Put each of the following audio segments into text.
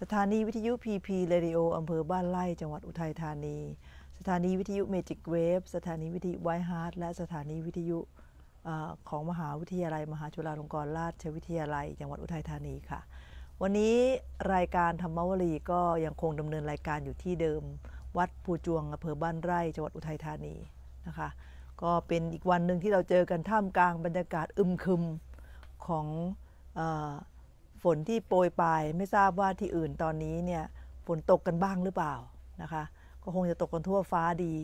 สถานีวิทยุพีพีเรดิโออำเภอบ้านไร่จังหวัดอุทัยธานีสถานีวิทยุเมจิกเวฟสถานีวิทยุไวฮาร์ดและสถานีวิทยุของมหาวิทยาลัย มหาจุฬาลงกรณราชวิทยาลัยจังหวัดอุทัยธานีค่ะ วันนี้รายการธรรมวรีก็ยังคงดำเนินรายการอยู่ที่เดิม วัดภูจวงอำเภอบ้านไร่ จังหวัดอุทัยธานีนะคะก็เป็นอีกวันหนึ่งที่เราเจอกันท่ามกลางบรรยากาศอึมครึมของฝนที่โปรยปลายไม่ทราบว่าที่อื่นตอนนี้เนี่ยฝนตกกันบ้างหรือเปล่านะคะก็คงจะตกกันทั่วฟ้าดี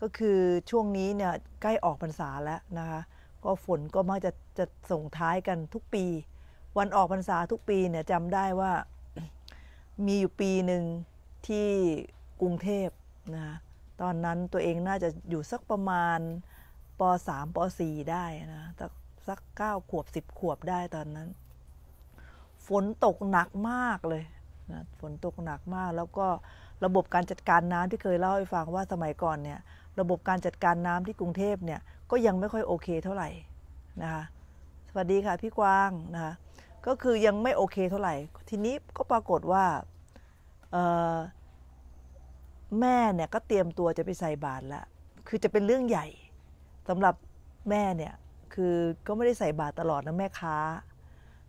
ก็คือช่วงนี้เนี่ยใกล้ออกพรรษาแล้วนะคะก็ฝนก็มักจะจะส่งท้ายกันทุกปี วันออกพรรษาทุกปีเนี่ยจำได้ว่ามีอยู่ปีหนึ่งที่กรุงเทพนะคะตอนนั้นตัวเองน่าจะอยู่สักประมาณป .3 ป .4 ได้นะสัก 9 ขวบ 10 ขวบได้ตอนนั้นฝนตกหนักมากเลยนะฝนตกหนักมากแล้วก็ระบบการจัดการน้ำที่เคยเล่าให้ฟังว่าสมัยก่อนเนี่ยระบบการจัดการน้ำที่กรุงเทพเนี่ยก็ยังไม่ค่อยโอเคเท่าไหร่นะคะสวัสดีค่ะพี่กวางนะคะก็คือยังไม่โอเคเท่าไหร่ทีนี้ก็ปรากฏว่าแม่เนี่ย ก็เตรียมตัวจะไปใส่บาตรละคือจะเป็นเรื่องใหญ่ สำหรับแม่เนี่ยคือก็ไม่ได้ใส่บาตรตลอดนะแม่ค้า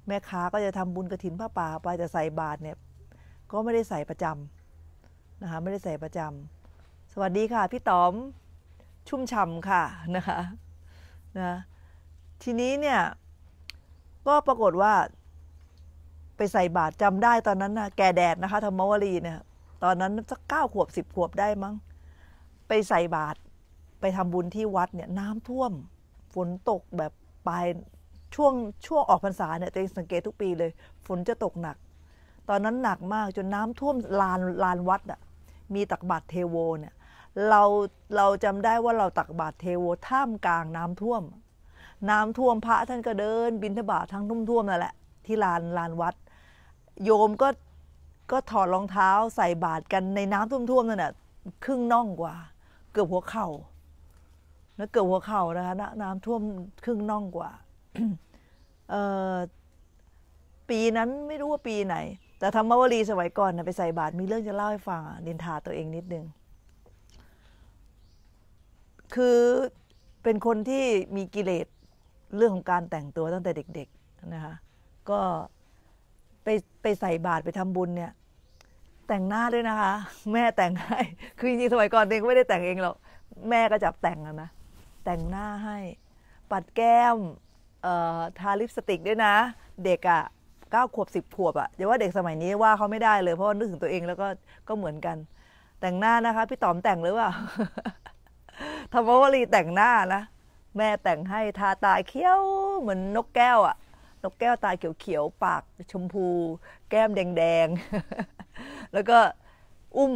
แม่ค้าก็จะทำบุญกระถินผ้าป่าไปแต่ใส่บาตรเนี่ยก็ไม่ได้ใส่ประจำนะคะไม่ได้ใส่ประจำ สวัสดีค่ะ พี่ต๋อมชุ่มฉ่าค่ะนะคะนะทีนี้เนี่ย ก็ปรากฏว่าไปใส่บาตรจำได้ตอนนั้นนะแก่แดดนะคะธรรมวรีเนี่ย ตอนนั้นสักเก้าขวบสิบขวบได้มั้ง ไปใส่บาตรไปทำบุญที่วัดเนี่ยน้ำท่วมฝนตกแบบปลายช่วงช่วงออกพรรษาเนี่ยตัวเองสังเกตทุกปีเลย ฝนจะตกหนัก ตอนนั้นหนักมากจนน้ำท่วมลานลานวัดอ่ะ มีตักบาตรเทโวเนี่ย เราเราจำได้ว่าเราตักบาตรเทโวท่ามกลางน้ำท่วม น้ำท่วมพระท่านก็เดิน บินทบาททั้งทุ่มท่วมนั่นแหละที่ลานลานวัด โยมก็ก็ถอดรองเท้าใส่บาตรกันในน้ำท่วมๆนั่นแหะครึ่งน่องกว่า เกือบหัวเข่าแล้วเกือบหัวเข่านะคะน้ำท่วมครึ่งน่องกว่าปีนั้นไม่รู้ว่าปีไหน แต่ธรรมวรีสมัยก่อนนะไปใส่บาตรมีเรื่องจะเล่าให้ฟังดินทาตัวเองนิดนึง คือเป็นคนที่มีกิเลสเรื่องของการแต่งตัวตั้งแต่เด็กๆนะคะก็ไปไปใส่บาตรไปทำบุญเนี่ยแต่งหน้าด้วยนะคะ แม่แต่งให้คือจริงๆสมัยก่อนเองก็ไม่ได้แต่งเองหรอก แม่ก็จับแต่งนะ แต่งหน้าให้ปัดแก้มทาลิปสติกด้วยนะ เด็กอะ่ะเก้าขวบสิบขวบอะ่ะอย่าว่าเด็กสมัยนี้ว่าเขาไม่ได้เลยเพราะนึกถึงตัวเองแล้วก็ก็เหมือนกัน แต่งหน้านะคะ พี่ต๋อมแต่งหรือเปล่าธรรมวลีแต่งหน้านะ แม่แต่งให้ทาตาเขี้ยวเหมือนนกแก้วอะ่ะนกแก้วตาเขียวๆปากชมพู แก้มแดง ๆ แล้วก็อุ้ม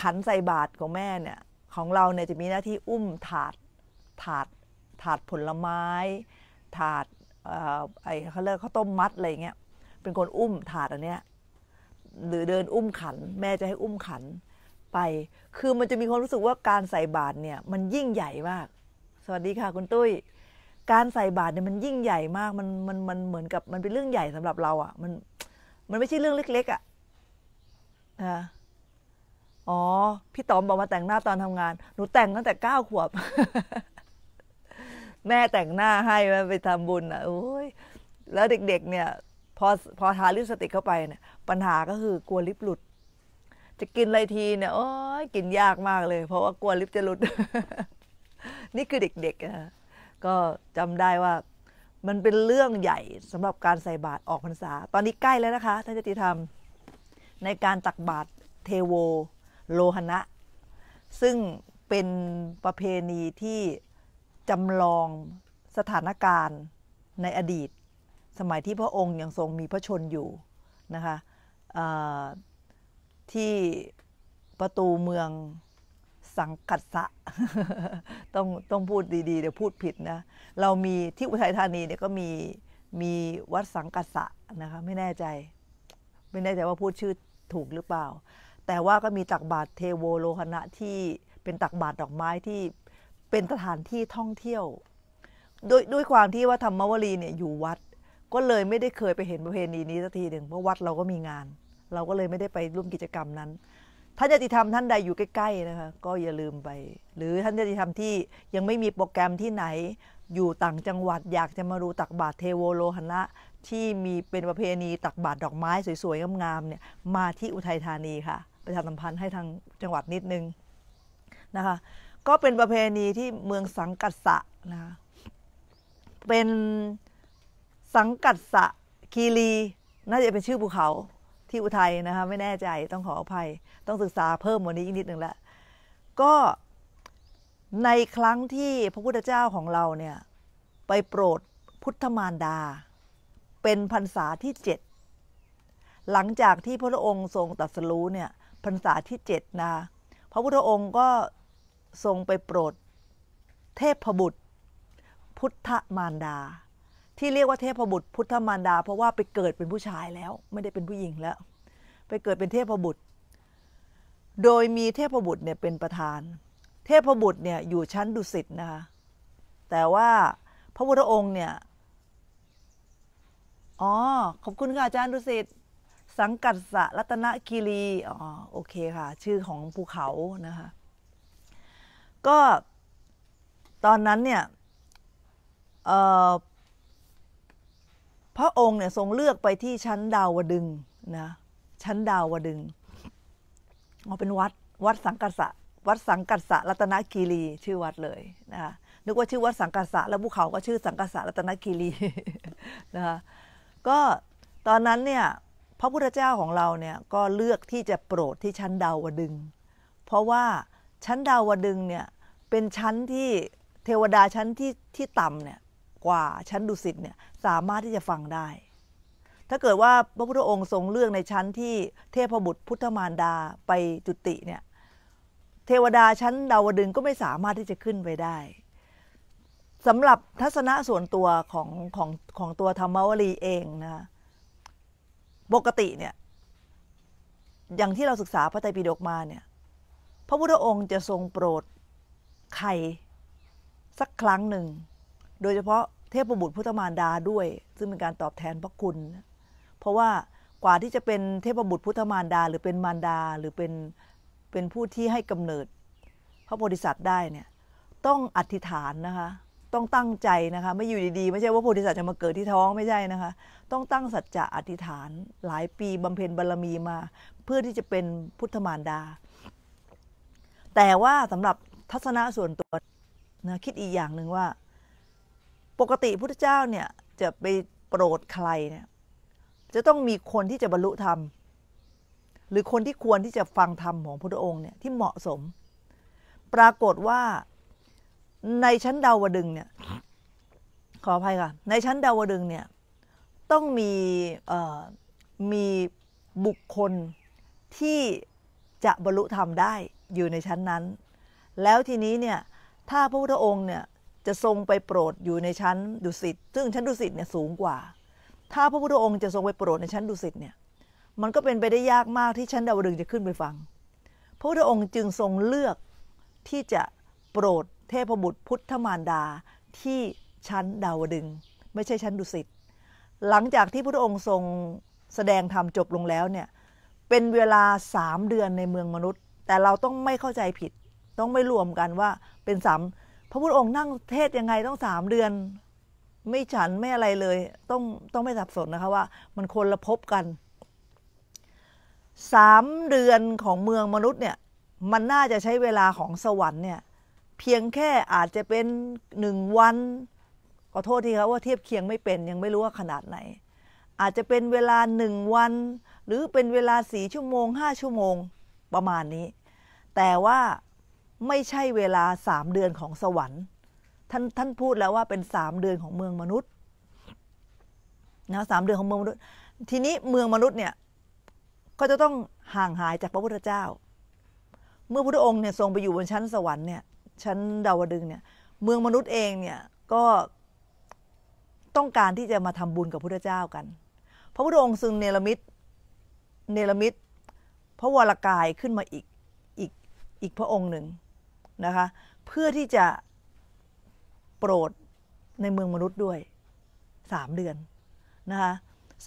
ขันใส่บาตรของแม่เนี่ย ของเราเนี่ยจะมีหน้าที่อุ้มถาดถาดถาดผลไม้ถาดไอ้เขาเรียกข้าวต้มมัดอะไรเงี้ย เป็นคนอุ้มถาดอันเนี้ยหรือเดินอุ้มขัน แม่จะให้อุ้มขัน ไป คือมันจะมีความรู้สึกว่าการใส่บาตรเนี่ย มันยิ่งใหญ่มาก สวัสดีค่ะคุณตุ้ย การใส่บาตรเนี่ยมันยิ่งใหญ่มาก มัน มันมันเหมือนกับ มันเป็นเรื่องใหญ่สำหรับเราอะ่ะ มัน มันไม่ใช่เรื่องเล็ก ๆอะ่ะนะอ๋อ พี่ต๋อมบอกมาแต่งหน้าตอนทำงาน หนูแต่งตั้งแต่เก้าขวบแม่แต่งหน้าให้ไปทำบุญอ่ะโอ้ยแล้วเด็ก ๆ เนี่ย พอพอทาลิปสติกเข้าไปเนี่ยปัญหาก็คือกลัวลิปหลุด จะกินอะไรทีเนี่ยโอ้ยกินยากมากเลย เพราะว่ากลัวลิปจะหลุดนี่คือเด็กๆนะก็จำได้ว่ามันเป็นเรื่องใหญ่สำหรับการใส่บาตรออกพรรษา ตอนนี้ใกล้แล้วนะคะท่านจติธรรมในการตักบาตรเทโว โลหณะซึ่งเป็นประเพณีที่จำลองสถานการณ์ในอดีต สมัยที่พระองค์ยังทรงมีพระชนอยู่นะคะที่ประตูเมืองสังกัดสะต้องต้องพูดดีๆเดี๋ยวพูดผิดนะเรามีที่อุทัยธานีเนี่ยก็มีมีวัดสังกัดสะนะคะ ไม่แน่ใจ ไม่แน่ใจว่าพูดชื่อถูกหรือเปล่า แต่ว่าก็มีตักบาตรเทโวโลหณะที่เป็นตักบาตรดอกไม้ที่เป็นสถานที่ท่องเที่ยวด้วยด้วยความที่ว่าธรรมวลีเนี่ยอยู่วัดก็เลยไม่ได้เคยไปเห็นประเพณีนี้สักทีหนึ่งเพราะวัดเราก็มีงาน เราก็เลยไม่ได้ไปร่วมกิจกรรมนั้นท่านญาติธรรมท่านใดอยู่ใกล้ๆนะคะก็อย่าลืมไป หรือท่านญาติธรรมที่ยังไม่มีโปรแกรมที่ไหนอยู่ต่างจังหวัด อยากจะมาดูตักบาตรเทโวโลหณะที่มีเป็นประเพณีตักบาตรดอกไม้สวยๆงามๆเนี่ยมาที่อุทัยธานีค่ะ ประชาสัมพันธ์ให้ทางจังหวัดนิดนึงนะคะก็เป็นประเพณีที่เมืองสังกัสสะนะ เป็นสังกัสสะคีรีน่าจะเป็นชื่อภูเขาที่อุทัยนะคะไม่แน่ใจต้องขออภัยต้องศึกษาเพิ่มวันนี้อีกนิดหนึ่งละก็ในครั้งที่พระพุทธเจ้าของเราเนี่ย ไปโปรดพุทธมารดา เป็นพรรษาที่เจ็ดหลังจากที่พระองค์ทรงตัดสรู้เนี่ยพรรษาที่เจ็ดนะ พระพุทธองค์ก็ทรงไปโปรดเทพบุตร พุทธมารดา ที่เรียกว่าเทพบุตร พุทธมารดา เพราะว่าไปเกิดเป็นผู้ชายแล้ว ไม่ได้เป็นผู้หญิงแล้ว ไปเกิดเป็นเทพบุตร โดยมีเทพบุตรเนี่ยเป็นประธาน เทพบุตรเนี่ยอยู่ชั้นดุสิตนะคะแต่ว่าพระพุทธองค์เนี่ยอ๋อขอบคุณค่ะอาจารย์ดุสิตสังกัดสะรัตนคีรีอ๋อโอเคค่ะ ชื่อของภูเขานะคะก็ตอนนั้นเนี่ยพระองค์เนี่ยทรงเลือกไปที่ชั้นดาวดึงนะชั้นดาวดึงเอาเป็นวัดวัดสังกัสะวัดสังกัสะรัตนคีรีชื่อวัดเลยนะคะนึกว่าชื่อวัดสังกัสะแล้วภูเขาก็ชื่อสังกัสะรัตนคีรีนะคะก็ตอนนั้นเนี่ย พระพุทธเจ้าของเราเนี่ยก็เลือกที่จะโปรดที่ชั้นดาวดึง เพราะว่าชั้นดาวดึงเนี่ยเป็นชั้นที่เทวดาชั้นที่ที่ต่ำเนี่ยกว่าชั้นดุสิตเนี่ยสามารถที่จะฟังได้ ถ้าเกิดว่าพระพุทธองค์ทรงเลือกในชั้นที่เทพบุตรพุทธมารดาไปจุติเนี่ยเทวดาชั้นดาวดึงก็ไม่สามารถที่จะขึ้นไปได้สำหรับทัศนะส่วนตัวของของของตัวธรรมวลีเองนะปกติเนี่ยอย่างที่เราศึกษาพระไตรปิฎกมาเนี่ยพระพุทธองค์จะทรงโปรดใครสักครั้งหนึ่ง โดยเฉพาะเทพบุตรพุทธมารดาด้วย ซึ่งเป็นการตอบแทนพระคุณ เพราะว่ากว่าที่จะเป็นเทพบุตรพุทธมารดาหรือเป็นมารดาหรือเป็น เป็นผู้ที่ให้กำเนิดพระโพธิสัตว์ได้เนี่ย ต้องอธิษฐานนะคะ ต้องตั้งใจนะคะ ไม่อยู่ดีๆ ไม่ใช่ว่าโพธิสัตว์จะมาเกิดที่ท้องไม่ใช่นะคะ ต้องตั้งสัจจะอธิษฐานหลายปีบำเพ็ญบารรมีมา เพื่อที่จะเป็นพุทธมารดา แต่ว่าสำหรับัศนะส่วนตัวนะคิดอีกอย่างหนึ่งว่า ปกติพุทธเจ้าเนี่ยจะไปโปรดใครเนี่ย จะต้องมีคนที่จะบรรลุธรรม หรือคนที่ควรที่จะฟังธรรมของพระองค์เนี่ย ที่เหมาะสม ปรากฏว่าในชั้นดาวดึงเนี่ย ขออภัยค่ะ ในชั้นดาวดึงเนี่ย ต้องมีมีบุคคลที่จะบรรลุธรรมได้อยู่ในชั้นนั้นแล้วทีนี้เนี่ยถ้าพระพุทธองค์เนี่ยจะทรงไปโปรดอยู่ในชั้นดุสิตซึ่งชั้นดุสิตเนี่ยสูงกว่า ถ้าพระพุทธองค์จะทรงไปโปรดในชั้นดุสิตเนี่ยมันก็เป็นไปได้ยากมากที่ชั้นดาวดึงจะขึ้นไปฟังพระพุทธองค์จึงทรงเลือกที่จะโปรดเทพบุตรพุทธมารดาที่ชั้นดาวดึงไม่ใช่ชั้นดุสิตหลังจากที่พระพุทธองค์ทรงแสดงธรรมจบลงแล้วเนี่ยเป็นเวลาสามเดือนในเมืองมนุษย์ แต่เราต้องไม่เข้าใจผิดต้องไม่รวมกันว่าเป็นสามพระพุทธองค์นั่งเทศยังไงต้องสามเดือนไม่ฉันไม่อะไรเลยต้องต้องไม่สับสนนะคะว่า มันคนละพบกันสามเดือนของเมืองมนุษย์เนี่ยมันน่าจะใช้เวลาของสวรรค์เนี่ย เพียงแค่อาจจะเป็นหนึ่งวันขอโทษทีครับว่าเทียบเคียงไม่เป็นยังไม่รู้ว่าขนาดไหน อาจจะเป็นเวลาหนึ่งวัน หรือเป็นเวลาสี่ชั่วโมงห้าชั่วโมงประมาณนี้ แต่ว่าไม่ใช่เวลาสามเดือนของสวรรค์ท่านท่านพูดแล้วว่าเป็นสามเดือนของเมืองมนุษย์นะสามเดือนของเมืองมนุษย์ ทีนี้เมืองมนุษย์เนี่ยก็จะต้องห่างหายจากพระพุทธเจ้า เมื่อพระองค์เนี่ยทรงไปอยู่บนชั้นสวรรค์เนี่ยชั้นดาวดึงเนี่ยเมืองมนุษย์เองเนี่ยก็ต้องการที่จะมาทำบุญกับพระพุทธเจ้ากัน พระพุทธองค์ซึ่งเนรมิตเนรมิตพระวรากายขึ้นมาอีกอีกอีกพระองค์หนึ่งนะคะเพื่อที่จะโปรดในเมืองมนุษย์ด้วย 3 เดือนนะคะ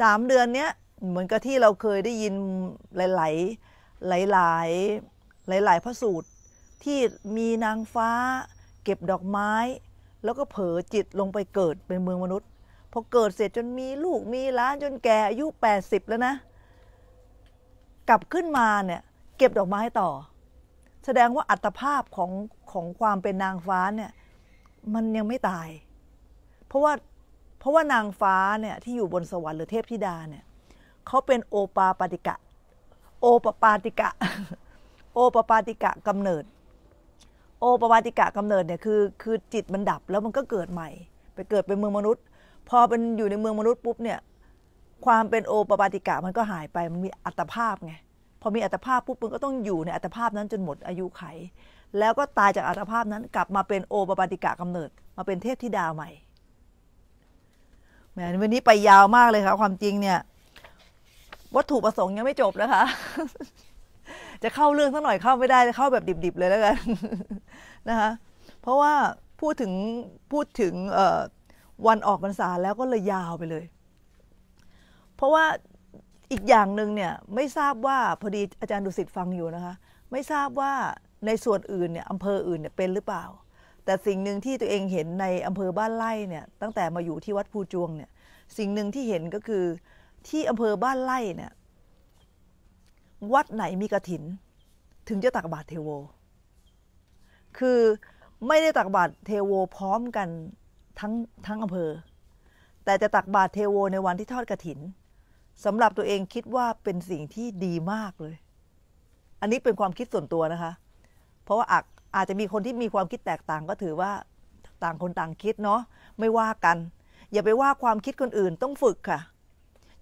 สเดือนเนี้ย เหมือนกับที่เราเคยได้ยินหลายๆหลายๆหลายๆพระสูตร ที่มีนางฟ้า เก็บดอกไม้ แล้วก็เผลอจิตลงไปเกิดเป็นเมืองมนุษย์พอเกิดเสร็จจนมีลูกมีล้านจนแก่อายุ 80 แล้วนะ กลับขึ้นมาเนี่ย เก็บดอกไม้ต่อแสดงว่าอัตภาพของของความเป็นนางฟ้าเนี่ยมันยังไม่ตาย เพราะว่าเพราะว่านางฟ้าเนี่ยที่อยู่บนสวรรค์หรือเทพธิดาเนี่ยเขาเป็นโอปาปาติกะ โอปปาติกะโอปปาติกะกำเนิด โอปปาติกะกำเนิดเนี่ยคือคือจิตมันดับแล้วมันก็เกิดใหม่ ไปเกิดเป็นเมืองมนุษย์พอเป็นอยู่ในเมืองมนุษย์ปุ๊บเนี่ยความเป็นโอปปาติกะมันก็หายไปมันมีอัตภาพไงพอมีอัตภาพปุ๊บมึงก็ต้องอยู่ในอัตภาพนั้น จนหมดอายุไข แล้วก็ตายจากอัตภาพนั้นกลับมาเป็นโอปปาติกะกำเนิด มาเป็นเทพธิดาใหม่แหมวันนี้ไปยาวมากเลยค่ะ ความจริงเนี่ย วัตถุประสงค์ยังไม่จบนะคะจะเข้าเรื่องสักหน่อยเข้าไม่ได้เข้าแบบดิบๆเลยแล้วกันนะคะเพราะว่าพูดถึงพูดถึงวันออกพรรษาแล้วก็เลยยาวไปเลย เพราะว่าอีกอย่างหนึ่งเนี่ยไม่ทราบว่าพอดีอาจารย์ดุสิตฟังอยู่นะคะไม่ทราบว่าในส่วนอื่นเนี่ยอำเภออื่นเนี่ยเป็นหรือเปล่า แต่สิ่งหนึ่งที่ตัวเองเห็นในอำเภอบ้านไร่เนี่ย ตั้งแต่มาอยู่ที่วัดภูจวงเนี่ยสิ่งหนึ่งที่เห็นก็คือที่อำเภอบ้านไร่เนี่ย วัดไหนมีกระถิน ถึงจะตักบาตรเทโว คือไม่ได้ตักบาตรเทโว พร้อมกันทั้งทั้งอำเภอ แต่จะตักบาตรเทโวในวันที่ทอดกระถินสำหรับตัวเองคิดว่าเป็นสิ่งที่ดีมากเลย อันนี้เป็นความคิดส่วนตัวนะคะ เพราะว่าอาจอาจจะมีคนที่มีความคิดแตกต่างก็ถือว่าต่างคนต่างคิดเนาะ ไม่ว่ากัน อย่าไปว่าความคิดคนอื่นต้องฝึกค่ะ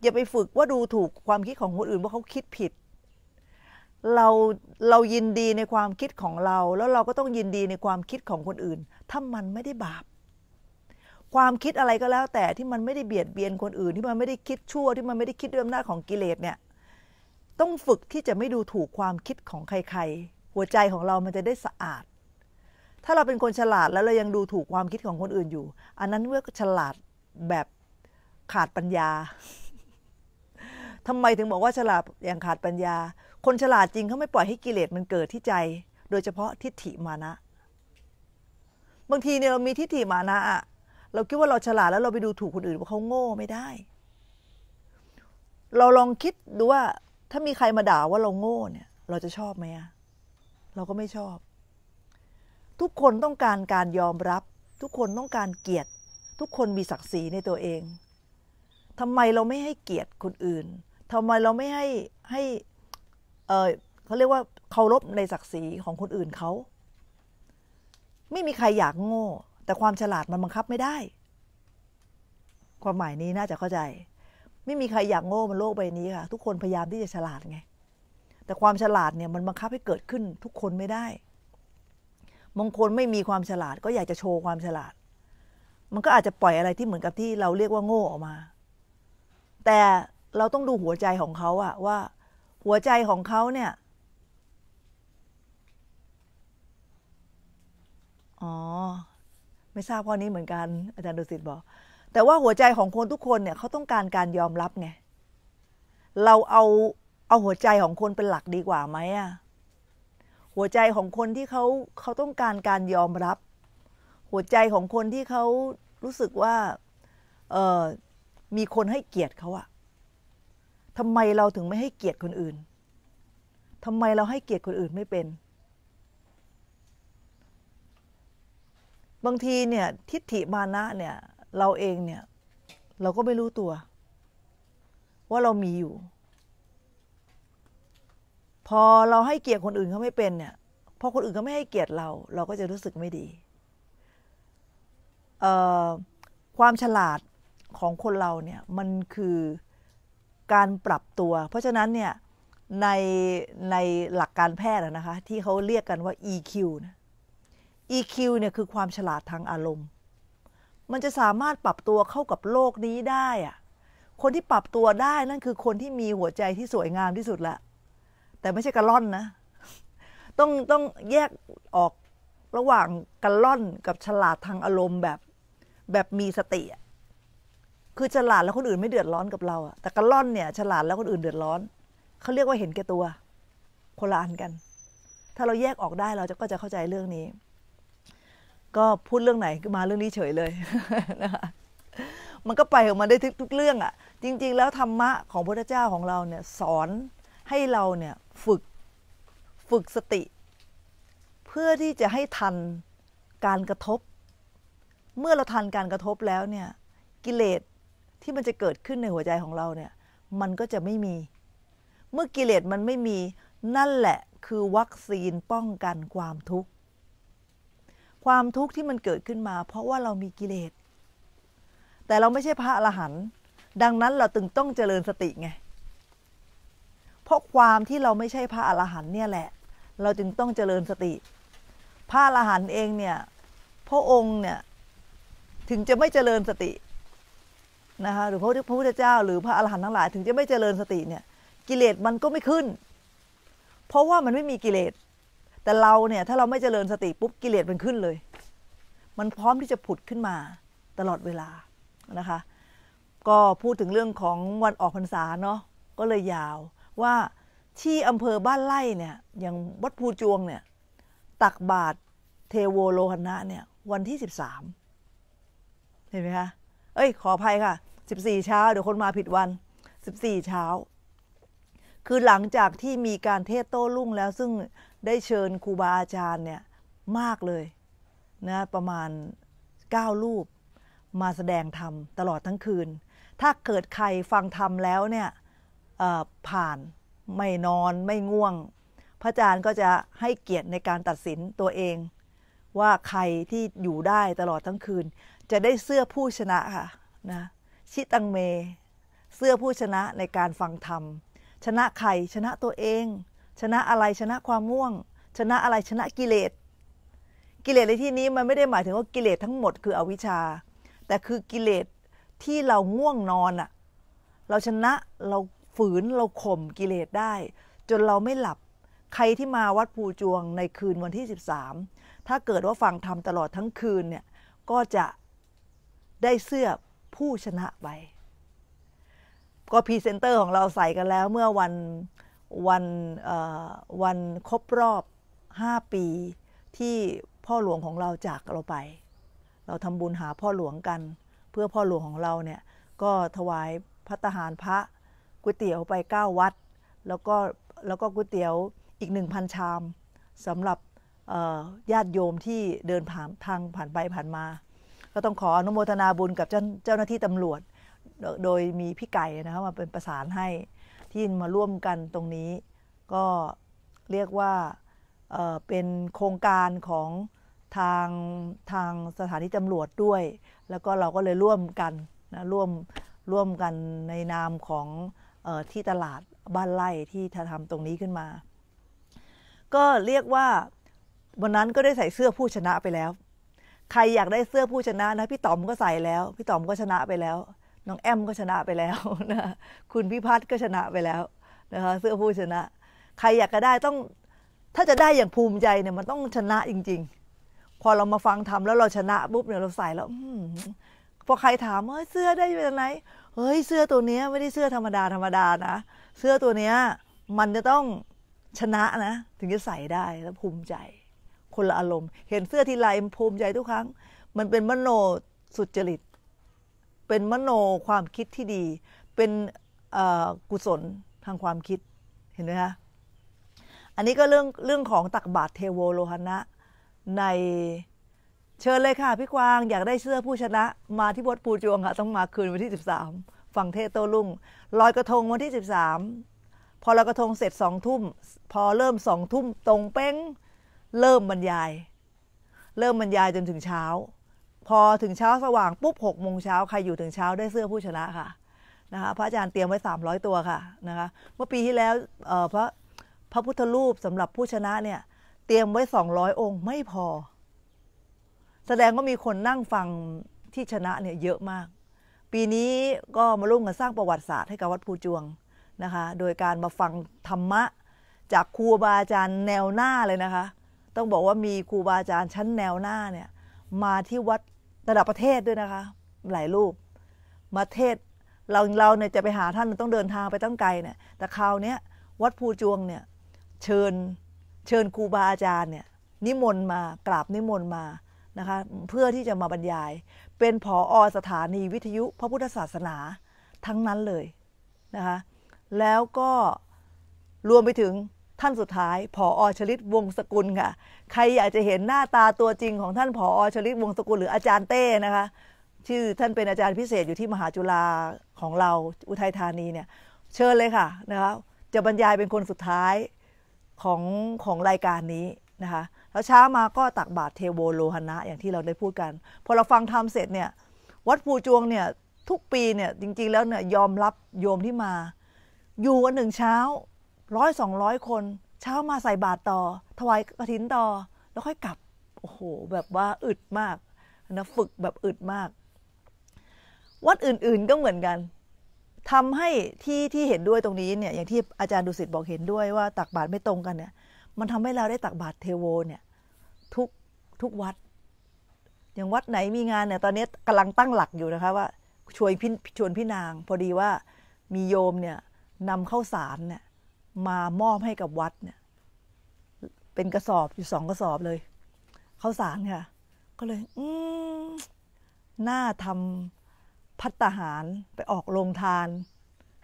อย่าไปฝึกว่าดูถูกความคิดของคนอื่นว่าเขาคิดผิด เราเรายินดีในความคิดของเรา แล้วเราก็ต้องยินดีในความคิดของคนอื่น ถ้ามันไม่ได้บาปความคิดอะไรก็แล้วแต่ที่มันไม่ได้เบียดเบียนคนอื่น ที่มันไม่ได้คิดชั่วที่มันไม่ได้คิดด้วยอำนาจของกิเลสเนี่ย ต้องฝึกที่จะไม่ดูถูกความคิดของใครๆ หัวใจของเรามันจะได้สะอาด ถ้าเราเป็นคนฉลาดแล้วเรายังดูถูกความคิดของคนอื่นอยู่ อันนั้นเรียกฉลาดแบบขาดปัญญา ทำไมถึงบอกว่าฉลาดอย่างขาดปัญญา คนฉลาดจริงเขาไม่ปล่อยให้กิเลสมันเกิดที่ใจ โดยเฉพาะทิฏฐิมานะ บางทีเนี่ยเรามีทิฏฐิมานะอะเราคิดว่าเราฉลาดแล้วเราไปดูถูกคนอื่นว่าเขาโง่ไม่ได้ เราลองคิดดูว่า ถ้ามีใครมาด่าว่าเราโง่เนี่ยเราจะชอบไหมอะเราก็ไม่ชอบ ทุกคนต้องการการยอมรับ ทุกคนต้องการเกียรติ ทุกคนมีศักดิ์ศรีในตัวเองทำไมเราไม่ให้เกียรติคนอื่นทำไมเราไม่ให้ให้ เออเขาเรียกว่าเคารพในศักดิ์ศรีของคนอื่นเขาไม่มีใครอยากโง่แต่ความฉลาดมันบังคับไม่ได้ ความหมายนี้น่าจะเข้าใจ ไม่มีใครอยากโง่บนโลกใบนี้ค่ะ ทุกคนพยายามที่จะฉลาดไงแต่ความฉลาดเนี่ยมันบังคับให้เกิดขึ้น ทุกคนไม่ได้ มงคนไม่มีความฉลาดก็อยากจะโชว์ความฉลาด มันก็อาจจะปล่อยอะไรที่เหมือนกับที่เราเรียกว่าโง่ออกมา แต่เราต้องดูหัวใจของเขาอะว่า หัวใจของเขาเนี่ย อ๋อไม่ทราบข้อนี้เหมือนกันอาจารย์ดุสิตบอกแต่ว่าหัวใจของคนทุกคนเนี่ยเขาต้องการการยอมรับไง เราเอาเอาหัวใจของคนเป็นหลักดีกว่าไหมอะหัวใจของคนที่เขาเขาต้องการการยอมรับ หัวใจของคนที่เขารู้สึกว่า เออมีคนให้เกียรติเขาอะทำไมเราถึงไม่ให้เกียรติคนอื่นทำไมเราให้เกียรติคนอื่นไม่เป็นบางทีเนี่ยทิฏฐิมานะเนี่ยเราเองเนี่ยเราก็ไม่รู้ตัว ว่าเรามีอยู่ พอเราให้เกียรติคนอื่นเขาไม่เป็นเนี่ยพอคนอื่นก็ไม่ให้เกียรติเรา เราก็จะรู้สึกไม่ดี ความฉลาดของคนเราเนี่ยมันคือการปรับตัว เพราะฉะนั้นเนี่ยในในหลักการแพทย์นะคะที่เขาเรียกกันว่า EQ นะ EQ เนี่ยคือความฉลาดทางอารมณ์ มันจะสามารถปรับตัวเข้ากับโลกนี้ได้อะคนที่ปรับตัวได้นั่นคือคนที่มีหัวใจที่สวยงามที่สุดละแต่ไม่ใช่กระล่อนนะ ต้องต้องแยกออกระหว่างกระล่อนกับฉลาดทางอารมณ์แบบแบบมีสติ คือฉลาดแล้วคนอื่นไม่เดือดร้อนกับเราอะแต่กระล่อนเนี่ยฉลาดแล้วคนอื่นเดือดร้อน เขาเรียกว่าเห็นแก่ตัวคนละอันกัน ถ้าเราแยกออกได้เราจะก็จะเข้าใจเรื่องนี้ก็พูดเรื่องไหนก็มาเรื่องนี้เฉยเลยนะคะ มันก็ไปออกมาได้ทุกเรื่องอะ่ะ จริงๆ แล้วธรรมะของพระเจ้าของเราเนี่ยสอนให้เราเนี่ยฝึกฝึกสติ เพื่อที่จะให้ทันการกระทบ เมื่อเราทันการกระทบแล้วเนี่ยกิเลสที่มันจะเกิดขึ้นในหัวใจของเราเนี่ยมันก็จะไม่มี เมื่อกิเลสมันไม่มีนั่นแหละคือวัคซีนป้องกันความทุกข์ความทุกข์ที่มันเกิดขึ้นมาเพราะว่าเรามีกิเลส แต่เราไม่ใช่พระอรหันต์ ดังนั้นเราตึงต้องเจริญสติไง เพราะความที่เราไม่ใช่พระอรหันต์เนี่ยแหละ เราจึงต้องเจริญสติ พระอรหันต์เองเนี่ย พระองค์เนี่ย ถึงจะไม่เจริญสตินะคะหรือพระพุทธเจ้าหรือพระอรหันต์ทั้งหลาย ถึงจะไม่เจริญสติเนี่ย กิเลสมันก็ไม่ขึ้น เพราะว่ามันไม่มีกิเลสแต่เราเนี่ย ถ้าเราไม่เจริญสติปุ๊บ กิเลสมันขึ้นเลย มันพร้อมที่จะผุดขึ้นมาตลอดเวลานะคะ ก็พูดถึงเรื่องของวันออกพรรษาเนาะ ก็เลยยาวว่าที่อำเภอบ้านไร่เนี่ยอย่างวัดภูจวงเนี่ย ตักบาตรเทโวโลหณะเนี่ย วันที่ 13 เห็นไหมคะ เอ้ย ขออภัยค่ะ 14 เช้า เดี๋ยวคนมาผิดวัน 14 เช้า คือหลังจากที่มีการเทศโต้รุ่งแล้วซึ่งได้เชิญครูบาอาจารย์เนี่ยมากเลยนะประมาณ 9 รูปมาแสดงธรรมตลอดทั้งคืน ถ้าเกิดใครฟังธรรมแล้วเนี่ยผ่านไม่นอนไม่ง่วง พระอาจารย์ก็จะให้เกียรติในการตัดสินตัวเอง ว่าใครที่อยู่ได้ตลอดทั้งคืน จะได้เสื้อผู้ชนะค่ะนะชิตังเม เสื้อผู้ชนะในการฟังธรรม ชนะ ใครชนะตัวเองชนะอะไรชนะความง่วง ชนะอะไรชนะกิเลสกิเลสในที่นี้มันไม่ได้หมายถึงว่ากิเลสทั้งหมดคืออวิชชา แต่คือกิเลสที่เราง่วงนอนอะเราชนะเราฝืนเราข่มกิเลสได้ จนเราไม่หลับใครที่มาวัดภูจวงในคืนวันที่13 ถ้าเกิดว่าฟังธรรมตลอดทั้งคืนเนี่ย ก็จะได้เสื้อผู้ชนะไปก็พรีเซนเตอร์ของเราใส่กันแล้วเมื่อวันวันวันครบรอบ 5 ปีที่พ่อหลวงของเราจากเราไป เราทำบุญหาพ่อหลวงกัน เพื่อพ่อหลวงของเราเนี่ย ก็ถวายพัตหารพระก๋วยเตี๋ยวไป 9 วัด แล้วก็แล้วก็ก๋วยเตี๋ยวอีก 1,000 ชามสำหรับญาติโยมที่เดินผ่านทางผ่านไป ผ่านมา ก็ต้องขออนุโมทนาบุญกับเจ้าเจ้าหน้าที่ตำรวจโดยมีพี่ไก่นะคบมาเป็นประสานให้ที่มาร่วมกันตรงนี้ก็เรียกว่าเเป็นโครงการของทางทางสถานีตำรวจด้วย แล้วก็เราก็เลยร่วมกันนะร่วมร่วมกันในนามของออที่ตลาดบ้านไร่ที่ทำตรงนี้ขึ้นมา ก็เรียกว่าวันนั้นก็ได้ใส่เสื้อผู้ชนะไปแล้ว ใครอยากได้เสื้อผู้ชนะนะพี่ต๋อมก็ใส่แล้ว พี่ต๋อมก็ชนะไปแล้วน้องแอมก็ชนะไปแล้วนะ คุณพิพัฒน์ก็ชนะไปแล้ว นะคะเสื้อผู้ชนะ ใครอยากจะได้ต้อง ถ้าจะได้อย่างภูมิใจเนี่ยมันต้องชนะจริง ๆ พอเรามาฟังทำแล้วเราชนะปุ๊บเนี่ยเราใส่แล้วพอใครถามว่าเสื้อได้ยังไงเฮ้ย เสื้อตัวนี้ไม่ได้เสื้อธรรมดาธรรมดานะเสื้อตัวนี้มันจะต้องชนะนะถึงจะใส่ได้แล้วภูมิใจ คนละอารมณ์เห็นเสื้อทีไรภูมิใจทุกครั้งมันเป็นมโนสุจริตเป็นมโนความคิดที่ดีเป็นกุศลทางความคิดเห็นไหมคะอันนี้ก็เรื่องเรื่องของตักบาตรเทโวโลหณะ ในเชิญเลยค่ะ พี่กวางอยากได้เสื้อผู้ชนะ มาที่วัดปูจวงค่ะ ต้องมาคืนวันที่ 13ฝั่งเทโตลุ่งลอยกระทงวันที่ 13 พอลอยกระทงเสร็จสองทุ่มพอเริ่มสองทุ่มตรงเป้งเริ่มบรรยาย เริ่มบรรยายจนถึงเช้าพอถึงเช้าสว่างปุ๊บหกโมงเช้าใครอยู่ถึงเช้าได้เสื้อผู้ชนะค่ะนะคะพระอาจารย์เตรียมไว้สามร้อยตัวค่ะนะคะเมื่อปีที่แล้ว พระพระพุทธรูปสำหรับผู้ชนะเนี่ย เตรียมไว้สองร้องค์ไม่พอ แสดงว่ามีคนนั่งฟังที่ชนะเนี่ย เยอะมาก ปีนี้ก็มาร่วมกันสร้างประวัติศาสตร์ให้กับวัดภูจวงนะคะ โดยการมาฟังธรรมะ จากครูบาอาจารย์แนวหน้าเลยนะคะ ต้องบอกว่ามีครูบาอาจารย์ชั้นแนวหน้าเนี่ย มาที่วัดระดับประเทศด้วยนะคะ หลายรูปมาเทศเราเราเนี่ยจะไปหาท่านต้องเดินทางไปตั้งไกลเนี่ย แต่คราวนี้วัดภูจวงเนี่ย เชิญเชิญครูบาอาจารย์เนี่ย นิมนต์มากราบนิมนต์มานะคะ เพื่อที่จะมาบรรยาย เป็นผออสถานีวิทยุพระพุทธศาสนาทั้งนั้นเลยนะคะ แล้วก็รวมไปถึงท่านสุดท้ายผออชลิตวงสกุล ค่ะ ใครอยากจะเห็นหน้าตาตัวจริงของท่านผออชลิตวงสกุลหรืออาจารย์เต้ นะคะ ชื่อท่านเป็นอาจารย์พิเศษอยู่ที่มหาจุฬาของเราอุทัยธานีเนี่ย เชิญเลยค่ะนะคะจะบรรยายเป็นคนสุดท้ายของของรายการนี้นะคะ แล้วเช้ามาก็ตักบาตรเทโวโลหณะอย่างที่เราได้พูดกัน พอเราฟังธรรมเสร็จเนี่ย วัดภูจวงเนี่ย ทุกปีเนี่ยจริง ๆ แล้วเนี่ยยอมรับโยมที่มาอยู่กันหนึ่งเช้าร้อยสองร้อยคนเช้ามาใส่บาตรต่อ ถวายกระถินต่อแล้วค่อยกลับโอ้โหแบบว่าอึดมากนะฝึกแบบอึดมาก วัดอื่นๆก็เหมือนกัน ทำให้ที่ที่เห็นด้วยตรงนี้เนี่ย อย่างที่อาจารย์ดุสิตบอกเห็นด้วยว่า ตักบาตรไม่ตรงกันเนี่ย มันทำให้เราได้ตักบาตรเทโวเนี่ยทุกทุกวัด อย่างวัดไหนมีงานเนี่ยตอนนี้กำลังตั้งหลักอยู่นะคะว่าชวนพี่ชวนพี่นาง พอดีว่ามีโยมเนี่ยนำข้าวสารเนี่ยมามอบให้กับวัดเนี่ย เป็นกระสอบอยู่สองกระสอบเลย เข้าสารค่ะ ก็เลย อืมน่าทำพัตหาร ไปออกโรงทาน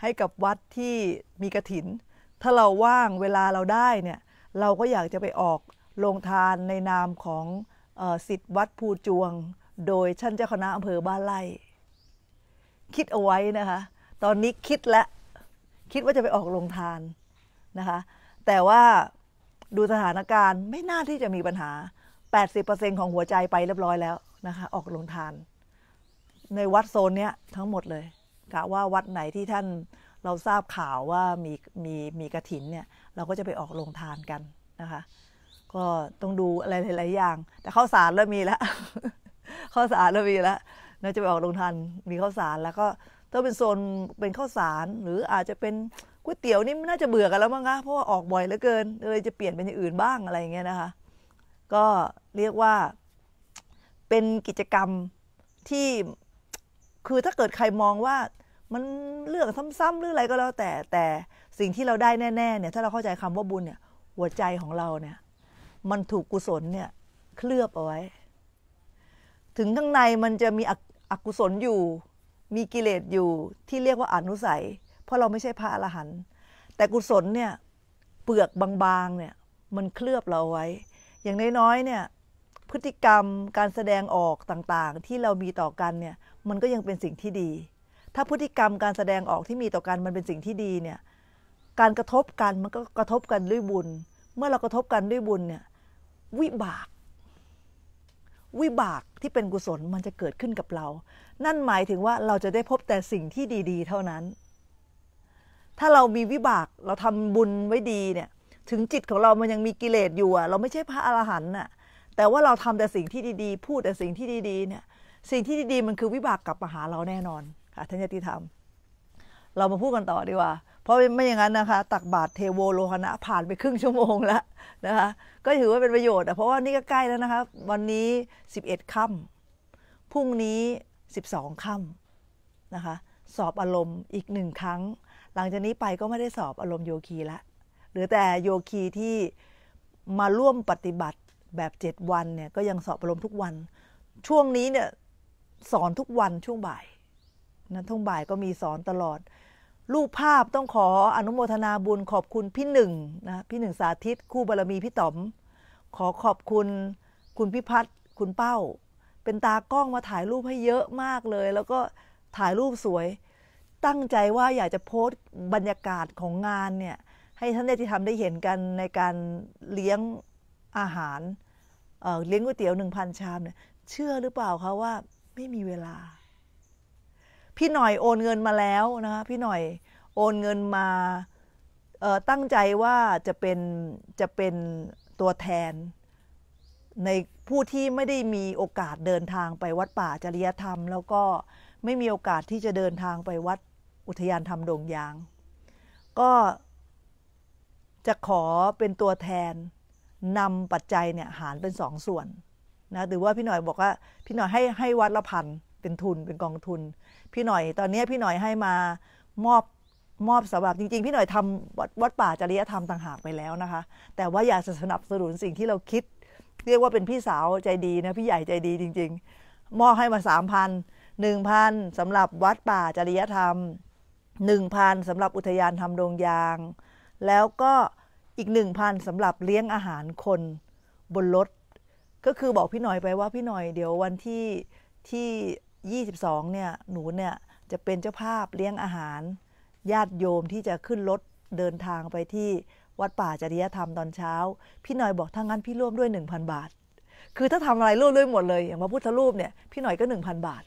ให้กับวัดที่มีกระถิน ถ้าเราว่างเวลาเราได้เนี่ย เราก็อยากจะไปออกโรงทานในนามของสิทธิวัดภูจวง โดยท่านเจ้าคณะอำเภอบ้านไร่คิดเอาไว้นะคะตอนนี้คิดและ คิดว่าจะไปออกโรงทานนะคะแต่ว่าดูสถานการณ์ไม่น่าที่จะมีปัญหา80%ของหัวใจไปเรียบร้อยแล้วนะคะออกลงทานในวัดโซนเนี้ยทั้งหมดเลยกะว่าวัดไหนที่ท่านเราทราบข่าวว่ามีมีมีกระถินเนี่ยเราก็จะไปออกลงทานกันนะคะก็ต้องดูอะไรหลายๆอย่าง แต่ข้าวสารเร่มีแล้วข้าวสารเรามีแล้วเราจะไปออกลงทานมีข้าวสารแล้วก็ถ้าเป็นโซนเป็นข้าวสารหรืออาจจะเป็นก๋วยเตี๋ยวนี่น่าจะเบื่อกันแล้วมั้งคะเพราะว่าออกบ่อยเหลือเกิน เลยจะเปลี่ยนเป็นอย่างอื่นบ้างอะไรเงี้ยนะคะก็เรียกว่าเป็นกิจกรรมที่คือถ้าเกิดใครมองว่า มันเรื่องซ้ำๆหรืออะไรก็แล้วแต่ แต่สิ่งที่เราได้แน่ ๆ เนี่ยถ้าเราเข้าใจคำว่าบุญเนี่ยหัวใจของเราเนี่ย มันถูกกุศลเนี่ยเคลือบเอาไว้ถึงข้างในมันจะมีออกุศลอยู่ มีกิเลสอยู่ที่เรียกว่าอนุสัยราะเราไม่ใช่พระอรหันต์ แต่กุศลเนี่ยเปลือกบางๆเนี่ยมันเคลือบเราไว้ อย่างน้อยๆเนี่ยพฤติกรรมการแสดงออกต่างๆที่เรามีต่อกันเนี่ยมันก็ยังเป็นสิ่งที่ดี ถ้าพฤติกรรมการแสดงออกที่มีต่อกัน มันเป็นสิ่งที่ดีเนี่ยการกระทบกันมันก็กระทบกันด้วยบุญ เมื่อเรากระทบกันด้วยบุญเนี่ยวิบาก วิบากที่เป็นกุศลมันจะเกิดขึ้นกับเรา นั่นหมายถึงว่าเราจะได้พบแต่สิ่งที่ดีๆ เท่านั้นถ้าเรามีวิบากเราทำบุญไว้ดีเนี่ย ถึงจิตของเรามันยังมีกิเลสอยู่อะเราไม่ใช่พระอรหันต์อ่ะแต่ว่าเราทำแต่สิ่งที่ดี ๆ พูดแต่สิ่งที่ดีๆเนี่ยสิ่งที่ดีๆ มันคือวิบากกลับมาหาเราแน่นอนค่ะท่านยติธรรมเรามาพูดกันต่อดีกว่า เพราะไม่อย่างนั้นนะคะ ตักบาตรเทโวโลหณะผ่านไปครึ่งชั่วโมงแล้วนะคะก็ถือว่าเป็นประโยชน์เพราะว่านี่ก็ใกล้แล้วนะคะวันนี้11ค่ำพรุ่งนี้12ค่ำนะคะ สอบอารมณ์อีกหนึ่งครั้งหลังจากนี้ไปก็ไม่ได้สอบอารมณ์โยคีละหรือแต่โยคีที่มาร่วมปฏิบัติแบบ 7 วันเนี่ย ก็ยังสอบอารมณ์ทุกวัน ช่วงนี้เนี่ย สอนทุกวันช่วงบ่ายนะท่งบ่ายก็มีสอนตลอด รูปภาพต้องขออนุโมทนาบุญ ขอบคุณพี่หนึ่งนะพี่หนึ่งสาธิตคู่บารรมีพี่ต๋อม ขอขอบคุณคุณพิพัฒน์คุณเป้าเป็นตากล้องมาถ่ายรูปให้เยอะมากเลย แล้วก็ถ่ายรูปสวยตั้งใจว่าอยากจะโพสต์บรรยากาศของงานเนี่ย ให้ท่านได้ที่ทำได้เห็นกันในการเลี้ยงอาหารเเลี้ยงก๋วยเตี๋ยวหนึ่งพันชามเนี่ยเชื่อหรือเปล่าคะว่าไม่มีเวลา พี่หน่อยโอนเงินมาแล้วนะคะพี่หน่อยโอนเงินมาตั้งใจว่าจะเป็นจะเป็นตัวแทนในผู้ที่ไม่ได้มีโอกาสเดินทางไปวัดป่าจริยธรรม แล้วก็ไม่มีโอกาสที่จะเดินทางไปวัดอุทยานธรรมดงยาง ก็จะขอเป็นตัวแทนนำปัจจัยเนี่ยหารเป็นสองส่วนนะหรือว่าพี่หน่อยบอกว่า พี่หน่อยให้ให้วัดละพันเป็นทุนเป็นกองทุน พี่หน่อย ตอนนี้พี่หน่อยให้มามอบมอบสำหรับจริง ๆ พี่หน่อยทำวัดวัดป่าจริยธรรมต่างหากไปแล้วนะคะแต่ว่าอยากสนับสนุนสิ่งที่เราคิด เรียกว่าเป็นพี่สาวใจดีนะพี่ใหญ่ใจดีจริง ๆ มอบให้มาสามพันหนึ่งพันสำหรับวัดป่าจริยธรรมหนึ่งพันสำหรับอุทยานทำโรงยาง แล้วก็อีกหนึ่งพันสำหรับเลี้ยงอาหารคนบนรถก็คือบอกพี่หน่อยไปว่าพี่หน่อยเดี๋ยว วันที่ที่ยี่สสิบองเนี่ยหนูเนี่ยจะเป็นเจ้าภาพเลี้ยงอาหาร ญาติโยมที่จะขึ้นรถเดินทางไปที่วัดป่าจริยธรรมตอนเช้า พี่หน่อยบอกถ้างั้นพี่ร่วมด้วย 1,000 บาท คือถ้าทำอะไรร่วมด้วยหมดเลยอย่างพระพุทธรูปเนี่ยพี่หน่อยก็ 1,000 บาท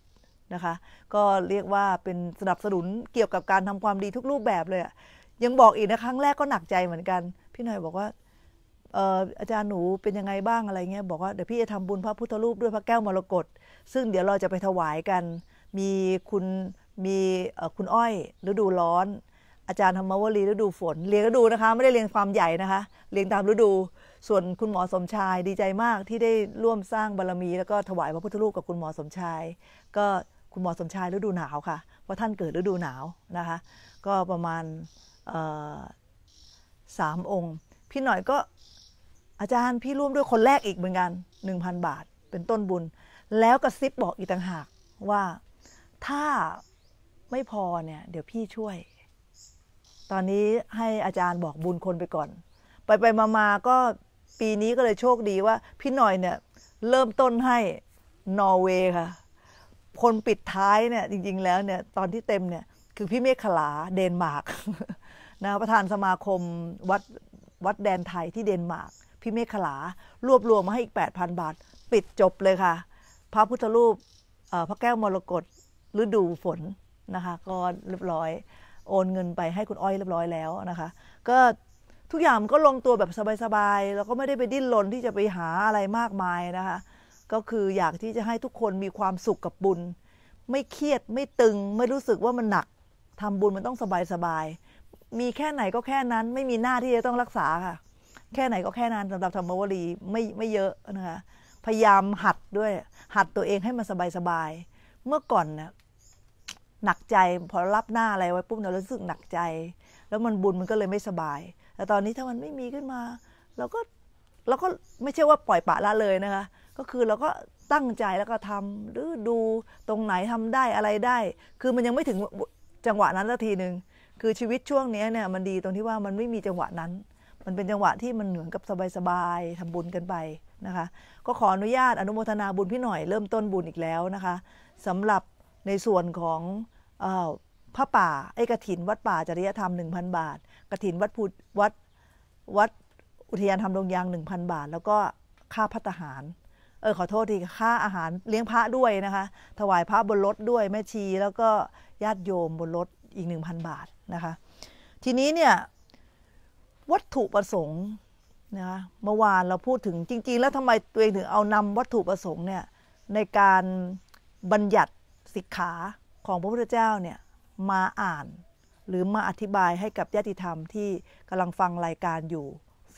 ะคะก็เรียกว่าเป็นสนับสนุนเกี่ยวกับการทำความดีทุกรูปแบบเลย ยังบอกอีกนะครั้งแรกก็หนักใจเหมือนกัน พี่หน่อยบอกว่าอาจารย์หนูเป็นยังไงบ้างอะไรเงี้ยบอกว่า เดี๋ยวพี่จะทำบุญพระพุทธรูปด้วยพระแก้วมรกต ซึ่งเดี๋ยวเราจะไปถวายกัน มีคุณมีคุณอ้อยฤดูร้อน อาจารย์ธรรมวลีฤดูฝนเรียนฤดูนะคะไม่ได้เรียนความใหญ่นะคะเรียนตามฤดู ส่วนคุณหมอสมชายดีใจมากที่ได้ร่วมสร้างบารรมี แล้วก็ถวายพระพุทธรูปกับคุณหมอสมชาย ก็คุณหมอสมชายฤดูหนาวค่ะ เพราะท่านเกิดฤดูหนาวนะคะ ก็ประมาณสามองค์ พี่หน่อยก็ อาจารย์พี่ร่วมด้วยคนแรกอีกเหมือนกัน 1,000 บาท เป็นต้นบุญ แล้วกระซิบบอกอีกต่างหาก ว่าถ้าไม่พอเนี่ย เดี๋ยวพี่ช่วย ตอนนี้ให้อาจารย์บอกบุญคนไปก่อน ไปไปมามาก็ปีนี้ก็เลยโชคดีว่า พี่หน่อยเนี่ย เริ่มต้นให้นอร์เวย์ค่ะคนปิดท้ายเนี่ยจริงๆแล้วเนี่ยตอนที่เต็มเนี่ยคือพี่เมฆขลาเดนมาร์กนะประธานสมาคมวัดวัดแดนไทยที่เดนมาร์กพี่เมฆขลารวบรวมมาให้อีก 8,000 บาทปิดจบเลยค่ะ พระพุทธรูปพระแก้วมรกตฤดูฝนนะคะ ก็เรียบร้อยโอนเงินไปให้คุณอ้อยเรียบร้อยแล้วนะคะ ก็ทุกอย่างก็ลงตัวแบบสบายๆ แล้วก็ไม่ได้ไปดิ้นรนที่จะไปหาอะไรมากมายนะคะก็คืออยากที่จะให้ทุกคนมีความสุขกับบุญ ไม่เครียดไม่ตึงไม่รู้สึกว่ามันหนักทำบุญมันต้องสบายสบายมีแค่ไหนก็แค่นั้น ไม่มีหน้าที่จะต้องรักษาค่ะ แค่ไหนก็แค่นั้นสำหรับธรรมวรีไม่ไม่เยอะนะคะพยายามหัดด้วย หัดตัวเองให้มันสบายสบายเมื่อก่อนนะหนักใจพอรับหน้าอะไรไว้ปุ๊บเรารู้สึกหนักใจ แล้วมันบุญมันก็เลยไม่สบายแต่ตอนนี้ถ้ามันไม่มีขึ้นมาเราก็เราก็ไม่ใช่ว่าปล่อยปะละเลยนะคะก็คือเราก็ตั้งใจแล้วก็ทำหรือดูตรงไหนทำได้อะไรได้ คือมันยังไม่ถึงจังหวะนั้นสักทีหนึ่งคือชีวิตช่วงนี้เนี่ยมันดีตรงที่ว่ามันไม่มีจังหวะนั้น มันเป็นจังหวะที่มันเหนือนกับสบายๆทำบุญกันไปนะคะ ก็ขออนุญาตอนุโมทนาบุญพี่หน่อยเริ่มต้นบุญอีกแล้วนะคะสำหรับในส่วนของพระป่าไอ้กระถินวัดป่าจริยธรรม1,000 บาทกระถินวัดพุทธวัดวัดอุทยานธรรมดงยาง 1,000 บาท แล้วก็ค่าพัตหารเออขอโทษทีค่าอาหารเลี้ยงพระด้วยนะคะ ถวายพระบนรถด้วยแม่ชีแล้วก็ญาติโยมบนรถอีก 1,000 บาทนะคะ ทีนี้เนี่ย วัตถุประสงค์ นะคะเมื่อวานเราพูดถึงจริง ๆ แล้วทำไมตัวเองถึงเอานำวัตถุประสงค์เนี่ย ในการบัญญัติสิกขาของพระพุทธเจ้าเนี่ย มาอ่านหรือมาอธิบายให้กับญาติธรรมที่กำลังฟังรายการอยู่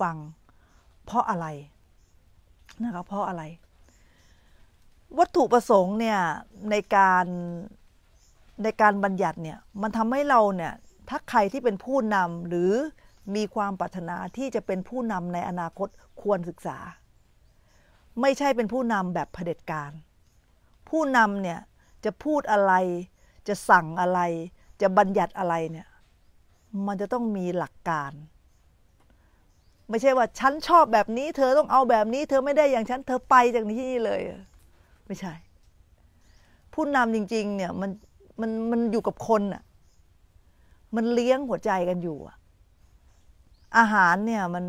ฟัง เพราะอะไรนะคะเพราะอะไรวัตถุประสงค์เนี่ยในการในการบัญญัติเนี่ยมันทำให้เราเนี่ยถ้าใครที่เป็นผู้นำหรือมีความปรารถนาที่จะเป็นผู้นำในอนาคตควรศึกษา ไม่ใช่เป็นผู้นำแบบเผด็จการผู้นำเนี่ยจะพูดอะไรจะสั่งอะไรจะบัญญัติอะไรเนี่ย มันจะต้องมีหลักการ ไม่ใช่ว่าฉันชอบแบบนี้ เธอต้องเอาแบบนี้ เธอไม่ได้อย่างฉันเธอไปจากนี้เลยไม่ใช่ ผู้นำจริงๆเนี่ย มันมันมันอยู่กับคนอะมันเลี้ยงหัวใจกันอยู่อะอาหารเนี่ย มัน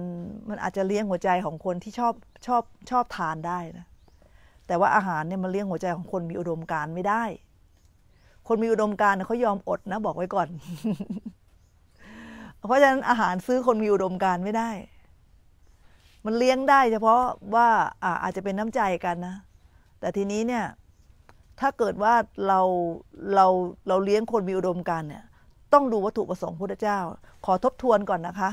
มันอาจจะเลี้ยงหัวใจของคนที่ชอบชอบชอบทานได้นะแต่ว่าอาหารเนี่ยมันเลี้ยงหัวใจของคนมีอุดมการไม่ได้ คนมีอุดมการเขายอมอดนะบอกไว้ก่อน เพราะฉะนั้นอาหารซื้อคนมีอุดมการไม่ได้ มันเลี้ยงได้ เฉพาะว่าอาจจะเป็นน้ำใจกันนะแต่ทีนี้เนี่ยถ้าเกิดว่าเราเราเราเลี้ยงคนมีอุดมการเนี่ย ต้องดูวัตถุประสงค์พระพุทธเจ้า ขอทบทวนก่อนนะคะ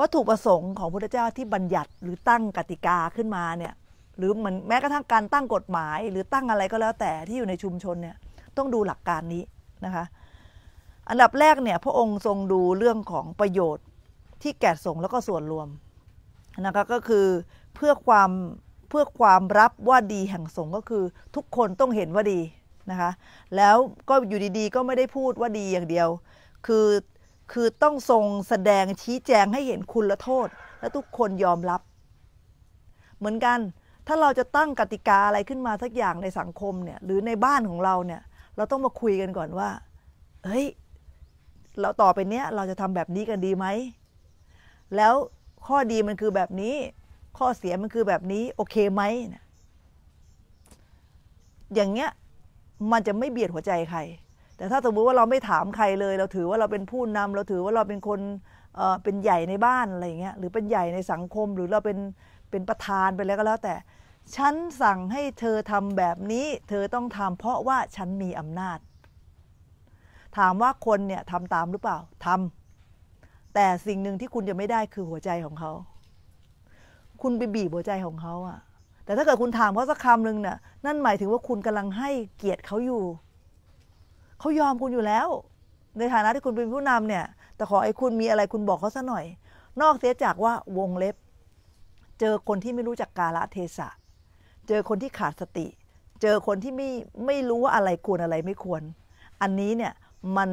วัตถุประสงค์ของพระพุทธเจ้าที่บัญญัติหรือตั้งกติกาขึ้นมาเนี่ย หรือมันแม้กระทั่งการตั้งกฎหมายหรือตั้งอะไรก็แล้ว แต่ที่อยู่ในชุมชนเนี่ยต้องดูหลักการนี้นะคะ อันดับแรกเนี่ยพระองค์ทรงดูเรื่องของประโยชน์ที่แก่สงฆ์แล้วก็ส่วนรวมนะคะก็คือเพื่อความเพื่อความรับว่าดีแห่งสงฆ์ก็คือทุกคนต้องเห็นว่าดีนะคะแล้วก็อยู่ดีๆก็ไม่ได้พูดว่าดีอย่างเดียว คือคือต้องทรงแสดงชี้แจงให้เห็นคุณและโทษ และทุกคนยอมรับ เหมือนกัน ถ้าเราจะตั้งกติกาอะไรขึ้นมาสักอย่างในสังคมเนี่ยหรือในบ้านของเราเนี่ยเราต้องมาคุยกันก่อนว่า เฮ้ย เราต่อไปเนี้ยเราจะทำแบบนี้กันดีไหมแล้วข้อดีมันคือแบบนี้ข้อเสียมันคือแบบนี้โอเคไหมนะอย่างเงี้ย มันจะไม่เบียดหัวใจใคร แต่ถ้าสมมติว่าเราไม่ถามใครเลย เราถือว่าเราเป็นผู้นำ เราถือว่าเราเป็นคนเป็นใหญ่ในบ้านอะไรเงี้ย หรือเป็นใหญ่ในสังคมหรือเราเป็นเป็นประธานไปแล้วก็แล้ว แต่ ฉันสั่งให้เธอทำแบบนี้เธอต้องทำเพราะว่าฉันมีอำนาจ ถามว่าคนเนี่ยทำตามหรือเปล่าทำ แต่สิ่งหนึ่งที่คุณจะไม่ได้คือหัวใจของเขาคุณไปบีบหัวใจของเขาอะแต่ถ้าเกิดคุณถามเขาสักคำหนึ่งน่ะ นั่นหมายถึงว่าคุณกำลังให้เกียรติเขาอยู่ เขายอมคุณอยู่แล้ว ในฐานะที่คุณเป็นผู้นำเนี่ย แต่ขอไอ้คุณมีอะไรคุณบอกเขาักหน่อย นอกเสียจากว่าวงเล็บ เจอคนที่ไม่รู้จักกาลเทศะ เจอคนที่ขาดสติ เจอคนที่ไม่ไม่รู้ว่าอะไรควรอะไรไม่ควร อันนี้เนี่ยมัน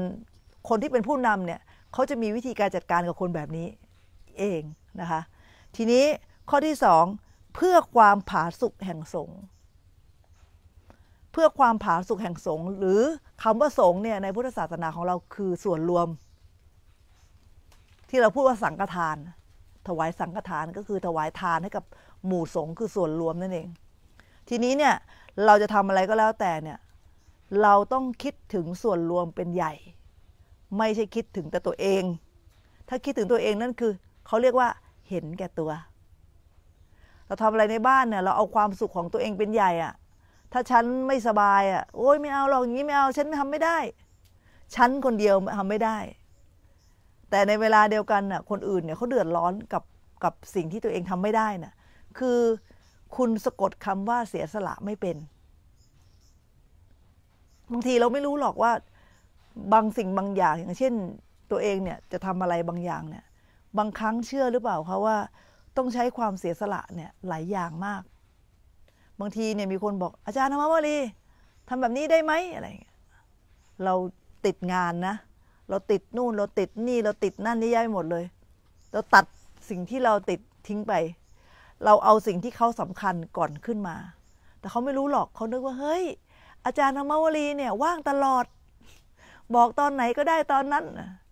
คนที่เป็นผู้นำเนี่ยเขาจะมีวิธีการจัดการกับคนแบบนี้เองนะคะ ทีนี้ข้อที่สองเพื่อความผาสุกแห่งสงเพื่อความผาสุกแห่งสงหรือคำว่าสงเนี่ยในพุทธศาสนาของเราคือส่วนรวม ที่เราพูดว่าสังฆทาน ถวายสังฆทานก็คือถวายทานให้กับหมู่สงคือส่วนรวมนั่นเอง ทีนี้เนี่ย เราจะทำอะไรก็แล้วแต่เนี่ย เราต้องคิดถึงส่วนรวมเป็นใหญ่ ไม่ใช่คิดถึงแต่ตัวเอง ถ้าคิดถึงตัวเองนั่นคือเขาเรียกว่าเห็นแก่ตัวเราทำอะไรในบ้านเนี่ย เราเอาความสุขของตัวเองเป็นใหญ่อะถ้าฉันไม่สบายอะ โอ้ยไม่เอาหรอกอย่างนี้ไม่เอา ฉันทำไม่ได้ฉันคนเดียวทำไม่ได้ แต่ในเวลาเดียวกันน่ะ คนอื่นเนี่ยเขาเดือดร้อนกับกับสิ่งที่ตัวเองทำไม่ได้น่ะ คือคุณสะกดคำว่าเสียสละไม่เป็น บางทีเราไม่รู้หรอกว่า บางสิ่งบางอย่างอย่างเช่น ตัวเองเนี่ย จะทำอะไรบางอย่างเนี่ย บางครั้งเชื่อหรือเปล่าคะว่าต้องใช้ความเสียสละเนี่ยหลายอย่างมาก บางทีเนี่ยมีคนบอกอาจารย์ธรรมวลีทำแบบนี้ได้ไหมอะไรเงี้ย เราติดงานนะ เราติดนู่น เราติดนี่ เราติดนั่นนี่ย้ายหมดเลย เราตัดสิ่งที่เราติดทิ้งไป เราเอาสิ่งที่เขาสำคัญก่อนขึ้นมา แต่เขาไม่รู้หรอกเขานึกว่า เฮ้ย อาจารย์ธรรมวลีเนี่ย ว่างตลอด บอกตอนไหนก็ได้ตอนนั้น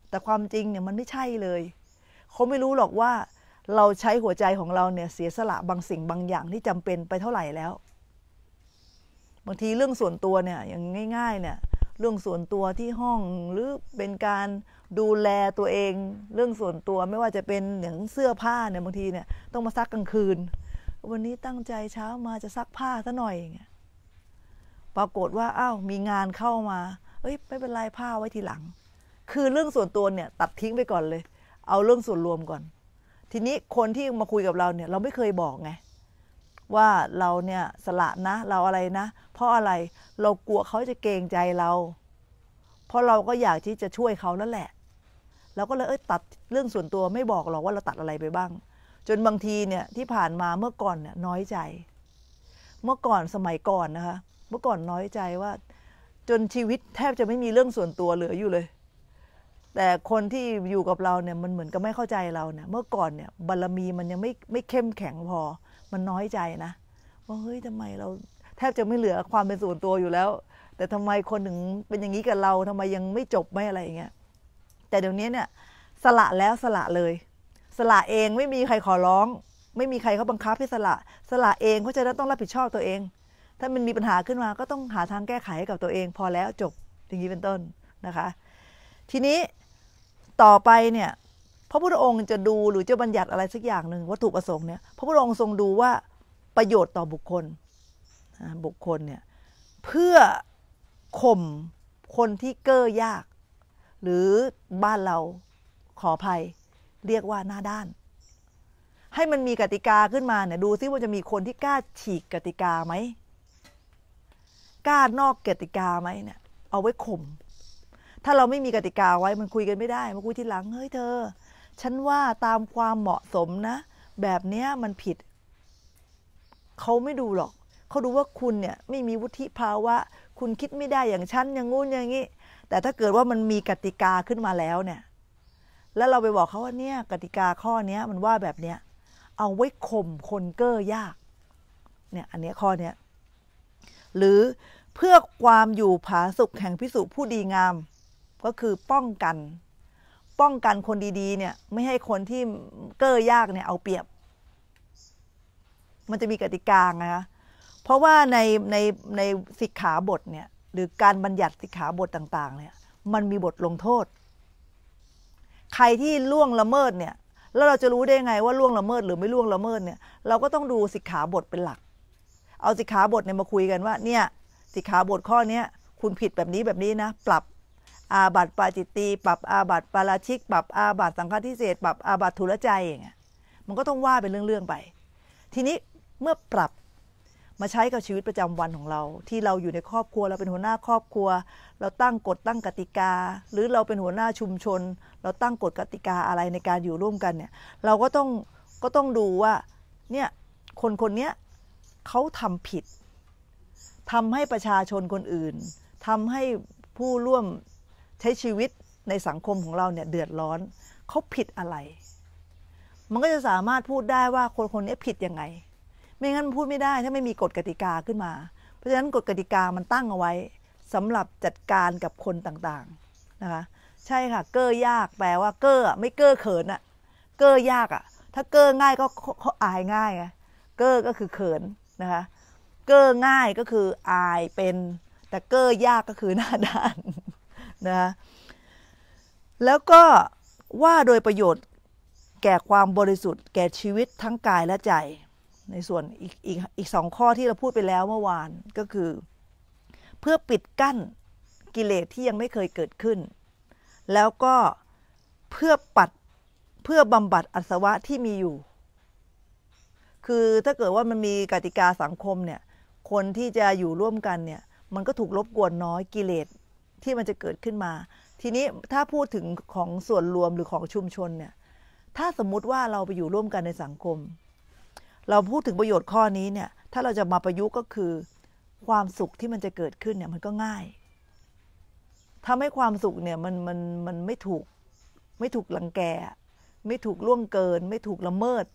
แต่ความจริงเนี่ยมันไม่ใช่เลย เขาไม่รู้หรอกว่าเราใช้หัวใจของเราเนี่ย เสียสละบางสิ่งบางอย่างที่จำเป็นไปเท่าไหร่แล้ว บางทีเรื่องส่วนตัวเนี่ยอย่างง่าย ๆ เนี่ย เรื่องส่วนตัวที่ห้องหรือเป็นการดูแลตัวเอง เรื่องส่วนตัวไม่ว่าจะเป็นอย่างเสื้อผ้าเนี่ยบางทีเนี่ยต้องมาซักกลางคืน วันนี้ตั้งใจเช้ามาจะซักผ้าซะหน่อยอย่างเงี้ยปรากฏว่าอ้าวมีงานเข้ามาเอ้ยไม่เป็นไรผ้าไว้ทีหลัง คือเรื่องส่วนตัวเนี่ยตัดทิ้งไปก่อนเลย เอาเรื่องส่วนรวมก่อนทีนี้คนที่มาคุยกับเราเนี่ยเราไม่เคยบอกไงว่าเราเนี่ยสละนะ เราอะไรนะเพราะอะไรเรากลัวเขาจะเกรงใจเรา เพราะเราก็อยากที่จะช่วยเขานั่นแหละเราก็เลยเอ้ยตัดเรื่องส่วนตัวไม่บอกหรอกว่าเราตัดอะไรไปบ้าง จนบางทีเนี่ยที่ผ่านมาเมื่อก่อนเนี่ยน้อยใจ เมื่อก่อนสมัยก่อนนะคะเมื่อก่อนน้อยใจว่า จนชีวิตแทบจะไม่มีเรื่องส่วนตัวเหลืออยู่เลยแต่คนที่อยู่กับเราเนี่ยมันเหมือนกับไม่เข้าใจเราเนี่ยเมื่อก่อนเนี่ยบารรมีมันยังไม่ไม่เข้มแข็งพอมันน้อยใจนะว่าเฮ้ยทำไมเรา แทบจะไม่เหลือความเป็นส่วนตัวอยู่แล้ว แต่ทำไมคนถึงเป็นอย่างนี้กับเราทำไมยังไม่จบไม่อะไรอย่างเงี้ยแต่เดี๋ยวนี้เนี่ยสละแล้วสละเลย สละเองไม่มีใครขอร้อง ไม่มีใครเขาบังคับให้สละ สละเองเขาจะ้ต้องรับผิดชอบตัวเอง ถ้ามันมีปัญหาขึ้นมาก็ต้องหาทางแก้ไขให้กับตัวเอง พอแล้วจบอย่างนี้เป็นต้นนะคะ ทีนี้ต่อไปเนี่ยพระพุทธองค์จะดูหรือจะบัญญัติอะไรสักอย่างหนึ่งวัตถุประสงค์เนี่ยพระพุทธองค์ทรงดูว่าประโยชน์ต่อบุคคลบุคคลเนี่ยเพื่อข่มคนที่เก้อยาก หรือบ้านเราขอภัยเรียกว่าหน้าด้าน ให้มันมีกติกาขึ้นมาเนี่ยดูซิว่าจะมีคนที่กล้าฉีกกติกาไหมกล้านอกกติกาไหมเนี่ยเอาไว้ข่มถ้าเราไม่มีกติกาไว้มันคุยกันไม่ได้มาคุยทีหลังเฮ้ยเธอฉันว่าตามความเหมาะสมนะ แบบเนี้ยมันผิด เขาไม่ดูหรอกเขาดูว่าคุณเนี่ยไม่มีวุฒิภาวะคุณคิดไม่ได้อย่างฉันอย่างงู้นอย่างนี้แต่ถ้าเกิดว่ามันมีกติกาขึ้นมาแล้วเนี่ย แล้วเราไปบอกเขาว่าเนี่ย กติกาข้อนี้มันว่าแบบเนี้ยเอาไว้ข่มคนเก้อยากเนี่ยอันนี้ข้อเนี้ยหรือเพื่อความอยู่ผาสุขแห่งพิสุผู้ดีงามก็คือป้องกัน ป้องกันคนดี ๆ เนี่ย ไม่ให้คนที่เก้อยากเนี่ยเอาเปรียบ มันจะมีกติกาไงคะ เพราะว่าในในในสิกขาบทเนี่ย หรือการบัญญัติสิกขาบทต่าง ๆ เนี่ย มันมีบทลงโทษ ใครที่ล่วงละเมิดเนี่ยแล้วเราจะรู้ได้ไงว่าล่วงละเมิดหรือไม่ล่วงละเมิดเนี่ยเราก็ต้องดูสิกขาบทเป็นหลัก เอาสิกขาบทเนี่ยมาคุยกันว่า เนี่ย สิกขาบทข้อเนี้ยคุณผิดแบบนี้แบบนี้นะปรับอาบัติปาจิตตีปรับอาบัติปาราชิก ปรับอาบัติสังฆทิเศษปรับอาบัติทุลใจอย่างเงี้ย มันก็ต้องว่าเป็นเรื่องๆไป ทีนี้เมื่อปรับมาใช้กับชีวิตประจำวันของเรา ที่เราอยู่ในครอบครัว เราเป็นหัวหน้าครอบครัว เราตั้งกฎตั้งกติกา หรือเราเป็นหัวหน้าชุมชน เราตั้งกฎกติกาอะไรในการอยู่ร่วมกันเนี่ย เราก็ต้องก็ต้องดูว่าเนี่ยคนคนเนี้ยเขาทำผิด ทำให้ประชาชนคนอื่น ทำให้ผู้ร่วมใช้ชีวิตในสังคมของเราเนี่ยเดือดร้อน เขาผิดอะไร มันก็จะสามารถพูดได้ว่าคนคนนี้ผิดยังไง ไม่งั้นพูดไม่ได้ถ้าไม่มีกฎกติกาขึ้นมา เพราะฉะนั้นกฎกติกามันตั้งเอาไว้สำหรับจัดการกับคนต่างๆ นะคะ ใช่ค่ะเก้อยากแปลว่าเก้อไม่เก้อเขินอะเก้อยากอะถ้าเก้อง่ายก็เขาอายง่ายไงเก้อก็คือเขินนะคะเก้อง่ายก็คืออายเป็น แต่เก้อยากก็คือหน้าด้านนะะแล้วก็ว่าโดยประโยชน์แก่ความบริสุทธิ์แก่ชีวิตทั้งกายและใจ ในส่วนอีกอีกอีกสองข้อที่เราพูดไปแล้วเมื่อวานก็คือ เพื่อปิดกั้นกิเลสที่ยังไม่เคยเกิดขึ้น แล้วก็เพื่อปัดเพื่อบำบัดอัศวะที่มีอยู่ คือถ้าเกิดว่ามันมีกติกาสังคมเนี่ย คนที่จะอยู่ร่วมกันเนี่ยมันก็ถูกลบกวนน้อยกิเลสที่มันจะเกิดขึ้นมา ทีนี้ถ้าพูดถึงของส่วนรวมหรือของชุมชนเนี่ย ถ้าสมมุติว่าเราไปอยู่ร่วมกันในสังคม เราพูดถึงประโยชน์ข้อนี้เนี่ย ถ้าเราจะมาประยุกต์ก็คือ ความสุขที่มันจะเกิดขึ้นเนี่ยมันก็ง่ายทำให้ความสุขเนี่ยมันมันมันไม่ถูก ไม่ถูกลังแกไม่ถูกล่วงเกิน ไม่ถูกละเมิด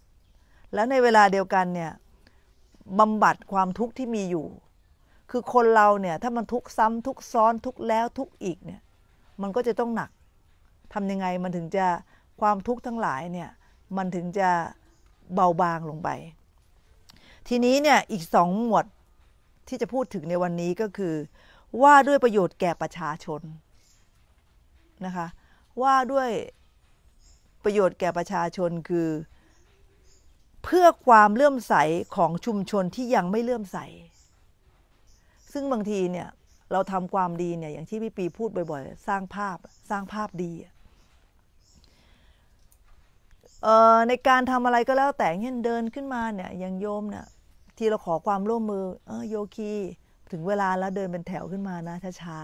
แล้วในเวลาเดียวกันเนี่ยบำบัดความทุกข์ที่มีอยู่คือคนเราเนี่ย ถ้ามันทุกซ้ำทุกซ้อนทุกแล้วทุกอีกเนี่ยมันก็จะต้องหนักทำยังไงมันถึงจะความทุกข์ทั้งหลายเนี่ย มันถึงจะเบาบางลงไป ทีนี้เนี่ยอีกสองหมวดที่จะพูดถึงในวันนี้ก็คือ ว่าด้วยประโยชน์แก่ประชาชน นะคะ ว่าด้วยประโยชน์แก่ประชาชนคือ เพื่อความเลื่อมใสของชุมชนที่ยังไม่เลื่อมใสซึ่ง บางทีเนี่ยเราทำความดีเนี่ยอย่างที่พี่ปีพูดบ่อยๆ สร้างภาพสร้างภาพดีในการทำอะไรก็แล้วแต่เช่นเดินขึ้นมาเนี่ยอย่างโยมเนี่ยที่เราขอความร่วมมือเออโยคีถึงเวลาแล้วเดินเป็นแถวขึ้นมานะช้า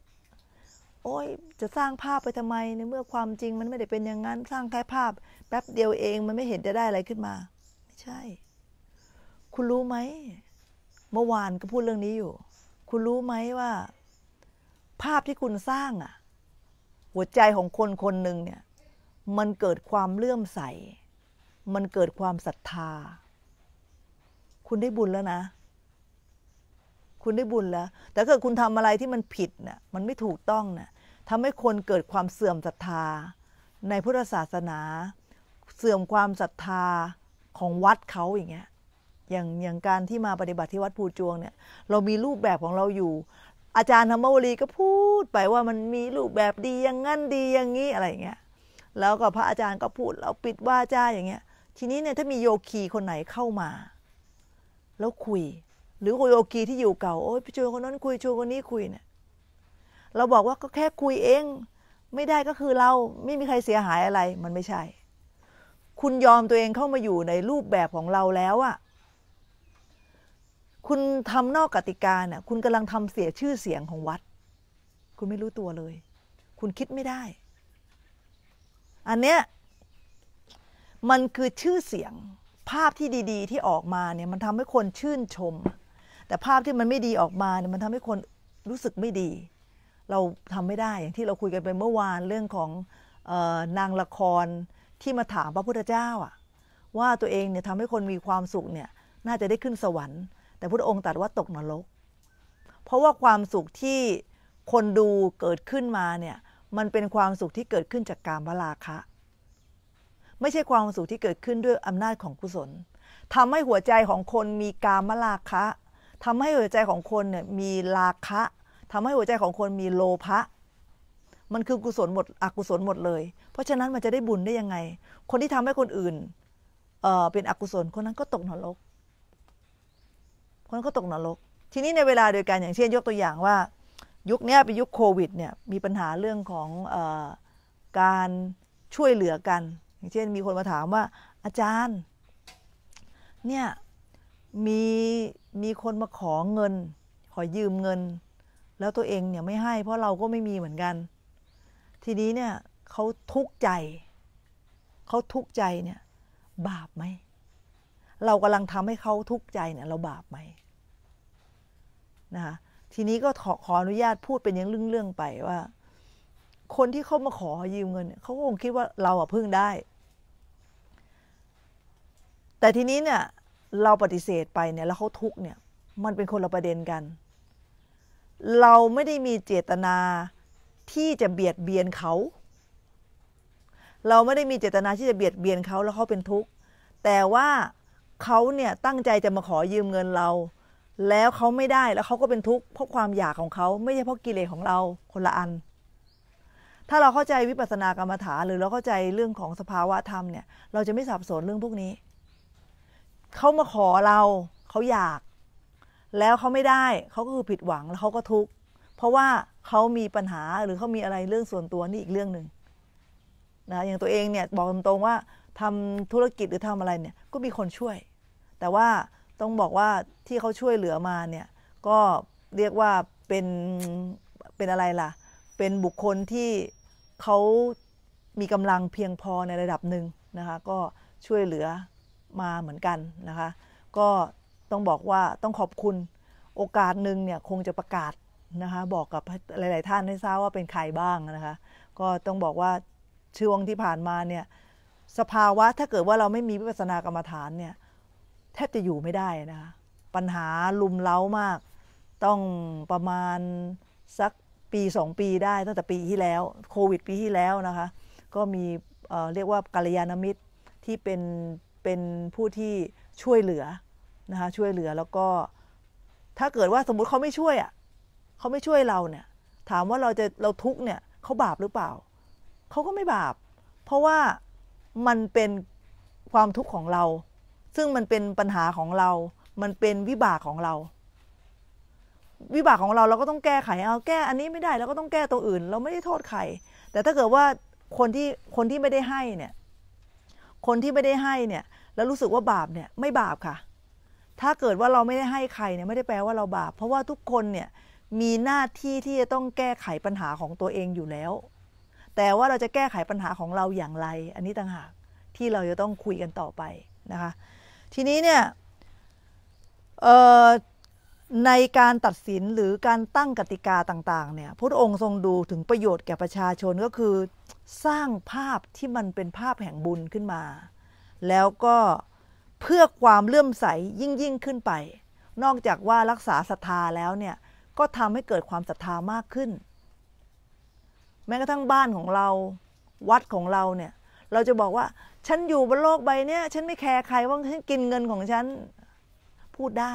ๆโอ้ย จะสร้างภาพไปทำไมในเมื่อความจริงมันไม่ได้เป็นอย่างนั้นสร้างแค่ภาพแป๊บเดียวเองมันไม่เห็นจะได้อะไรขึ้นมา ไม่ใช่ คุณรู้ไหมเมื่อวานก็พูดเรื่องนี้อยู่ คุณรู้ไหมว่า ภาพที่คุณสร้างอ่ะ หัวใจของคนคนหนึ่งเนี่ย มันเกิดความเลื่อมใสมันเกิดความศรัทธา คุณได้บุญแล้วนะคุณได้บุญแล้ว แต่เกิดคุณทำอะไรที่มันผิดนี่ะมันไม่ถูกต้องน่ะทำให้คนเกิดความเสื่อมศรัทธา ในพุทธศาสนา เสื่อมความศรัทธาของวัดเขาอย่างเงี้ยอย่างอย่างการที่มาปฏิบัติที่วัดภูจวงเนี่ย เรามีรูปแบบของเราอยู่ อาจารย์ธรรมวลีก็พูดไปว่ามันมีรูปแบบดีอย่างงั้นดีอย่างนี้อะไรอย่างเงี้ย แล้วก็พระอาจารย์ก็พูด เราปิดว่าจ้าอย่างเงี้ย ทีนี้เนี่ยถ้ามีโยคีคนไหนเข้ามา แล้วคุย หรือโยคีที่อยู่เก่าโอ้ยชวนคนนั้น คุยชวนคนนี้คุยเนี่ย เราบอกว่าก็แค่คุยเองไม่ได้ก็คือเราไม่มีใครเสียหายอะไร มันไม่ใช่ คุณยอมตัวเองเข้ามาอยู่ในรูปแบบของเราแล้วอะคุณทำนอกกติกาเนี่ย คุณกำลังทำเสียชื่อเสียงของวัด คุณไม่รู้ตัวเลย คุณคิดไม่ได้ อันเนี้ย มันคือชื่อเสียง ภาพที่ดี ๆที่ออกมาเนี่ยมันทำให้คนชื่นชม แต่ภาพที่มันไม่ดีออกมาเนี่ยมันทำให้คนรู้สึกไม่ดี เราทำไม่ได้ อย่างที่เราคุยกันไปเมื่อวานเรื่องของออนางละครที่มาถามพระพุทธเจ้าอะว่าตัวเองเนี่ยทำให้คนมีความสุขเนี่ย น่าจะได้ขึ้นสวรรค์แต่พระองค์ตรัสว่าตกนรกเพราะว่าความสุขที่คนดูเกิดขึ้นมาเนี่ยมันเป็นความสุขที่เกิดขึ้นจากการวราคะ ไม่ใช่ความสุขที่เกิดขึ้นด้วยอำนาจของกุศล ทำให้หัวใจของคนมีกามราคะ ทำให้หัวใจของคนเนี่ยมีราคะ ทำให้หัวใจของคนมีโลภะมันคือกุศลหมดอกุศลหมดเลย เพราะฉะนั้นมันจะได้บุญได้ยังไง คนที่ทำให้คนอื่นเเป็นอกุศลคนนั้นก็ตกนรกคนนก็ตกนรก ทีนี้ในเวลาเดียวกันอย่างเช่นยกตัวอย่างว่า ยุคนี้เป็นยุคโควิดเนี่ยมีปัญหาเรื่องของอการช่วยเหลือกัน อย่างเช่นมีคนมาถามว่า อาจารย์ เนี่ยมีมีคนมาขอเงิน ขอยืมเงิน แล้วตัวเองเนี่ยไม่ให้ เพราะเราก็ไม่มีเหมือนกัน ทีนี้เนี่ยเขาทุกข์ใจ เขาทุกข์ใจเนี่ยบาปไหมเรากำลังทำให้เขาทุกข์ใจเนี่ย เราบาปไหมนะคะทีนี้ก็ขอขอนุญาตพูดเป็นยังเรื่องๆไปว่า คนที่เขามาขอยืมเงินเขาคงคิดว่าเราอะพึ่งได้ แต่ทีนี้เนี่ย เราปฏิเสธไปเนี่ยแล้วเขาทุกเนี่ย มันเป็นคนละประเด็นกัน เราไม่ได้มีเจตนาที่จะเบียดเบียนเขา เราไม่ได้มีเจตนาที่จะเบียดเบียนเขา แล้วเขาเป็นทุกข์แต่ว่าเขาเนี่ย ตั้งใจจะมาขอยืมเงินเรา แล้วเขาไม่ได้แล้วเขาก็เป็นทุกข์เพราะความอยากของเขาไม่ใช่เพราะกิเลสของเราคนละอัน ถ้าเราเข้าใจวิปัสสนากรรมฐานหรือเราเข้าใจเรื่องของสภาวะธรรมเนี่ย เราจะไม่สับสนเรื่องพวกนี้เขามาขอเรา เขาอยาก แล้วเขาไม่ได้ เขาก็คือผิดหวังแล้วเขาก็ทุกข์เพราะว่าเขามีปัญหาหรือเขามีอะไรเรื่องส่วนตัวนี่อีกเรื่องหนึ่งนะอย่างตัวเองเนี่ยบอกตรงๆว่าทำธุรกิจหรือทำอะไรเนี่ย ก็มีคนช่วยแต่ว่าต้องบอกว่าที่เขาช่วยเหลือมาเนี่ยก็เรียกว่าเป็นเป็นอะไรล่ะ เป็นบุคคลที่เขามีกำลังเพียงพอในระดับหนึ่งนะคะก็ช่วยเหลือมาเหมือนกันนะคะก็ต้องบอกว่าต้องขอบคุณโอกาสหนึ่งเนี่ยคงจะประกาศนะคะบอกกับหลาย ๆ ท่านให้ทราบว่าเป็นใครบ้างนะคะก็ต้องบอกว่าช่วงที่ผ่านมาเนี่ยสภาวะถ้าเกิดว่าเราไม่มีวิปัสสนากรรมฐานเนี่ยทบจะอยู่ไม่ได้นะคะ ปัญหาลุมเล้ามาก ต้องประมาณสักปีสองปีได้ตั้งแต่ปีที่แล้วโควิดปีที่แล้วนะคะ ก็มีเเรียกว่ากัลยาณมิตรที่เป็นเป็นผู้ที่ช่วยเหลือนะคะช่วยเหลือแล้วก็ถ้าเกิดว่าสมมุติเขาไม่ช่วยอ่ะเขาไม่ช่วยเราเนี่ย ถามว่าเราจะเราทุกเนี่ยเขาบาปหรือเปล่าเขาก็ไม่บาป เพราะว่ามันเป็นความทุกข์ของเราซึ่งมันเป็นปัญหาของเรา มันเป็นวิบากของเรา วิบากของเราเราก็ต้องแก้ไข เอาแก้อันนี้ไม่ได้เราก็ต้องแก้ตัวอื่น เราไม่ได้โทษใคร แต่ถ้าเกิดว่าคนที่ คนที่ไม่ได้ให้เนี่ย คนที่ไม่ได้ให้เนี่ย แล้วรู้สึกว่าบาปเนี่ย ไม่บาปค่ะ ถ้าเกิดว่าเราไม่ได้ให้ใครเนี่ยไม่ได้แปลว่าเราบาป เพราะว่าทุกคนเนี่ยมีหน้าที่ที่จะต้องแก้ไขปัญหาของตัวเองอยู่แล้ว แต่ว่าเราจะแก้ไขปัญหาของเราอย่างไร อันนี้ต่างหากที่เราจะต้องคุยกันต่อไปนะคะทีนี้เนี่ยในการตัดสินหรือการตั้งกติกาต่างๆเนี่ยพระองค์ทรงดูถึงประโยชน์แก่ประชาชนก็คือสร้างภาพที่มันเป็นภาพแห่งบุญขึ้นมา แล้วก็เพื่อความเลื่อมใสยิ่งยิ่งขึ้นไป นอกจากว่ารักษาศรัทธาแล้วเนี่ยก็ทำให้เกิดความศรัทธามากขึ้น แม้กระทั่งบ้านของเราวัดของเราเนี่ยเราจะบอกว่าฉันอยู่บนโลกใบเนี้ยฉันไม่แคร์ใครว่าฉันกินเงินของฉันพูดได้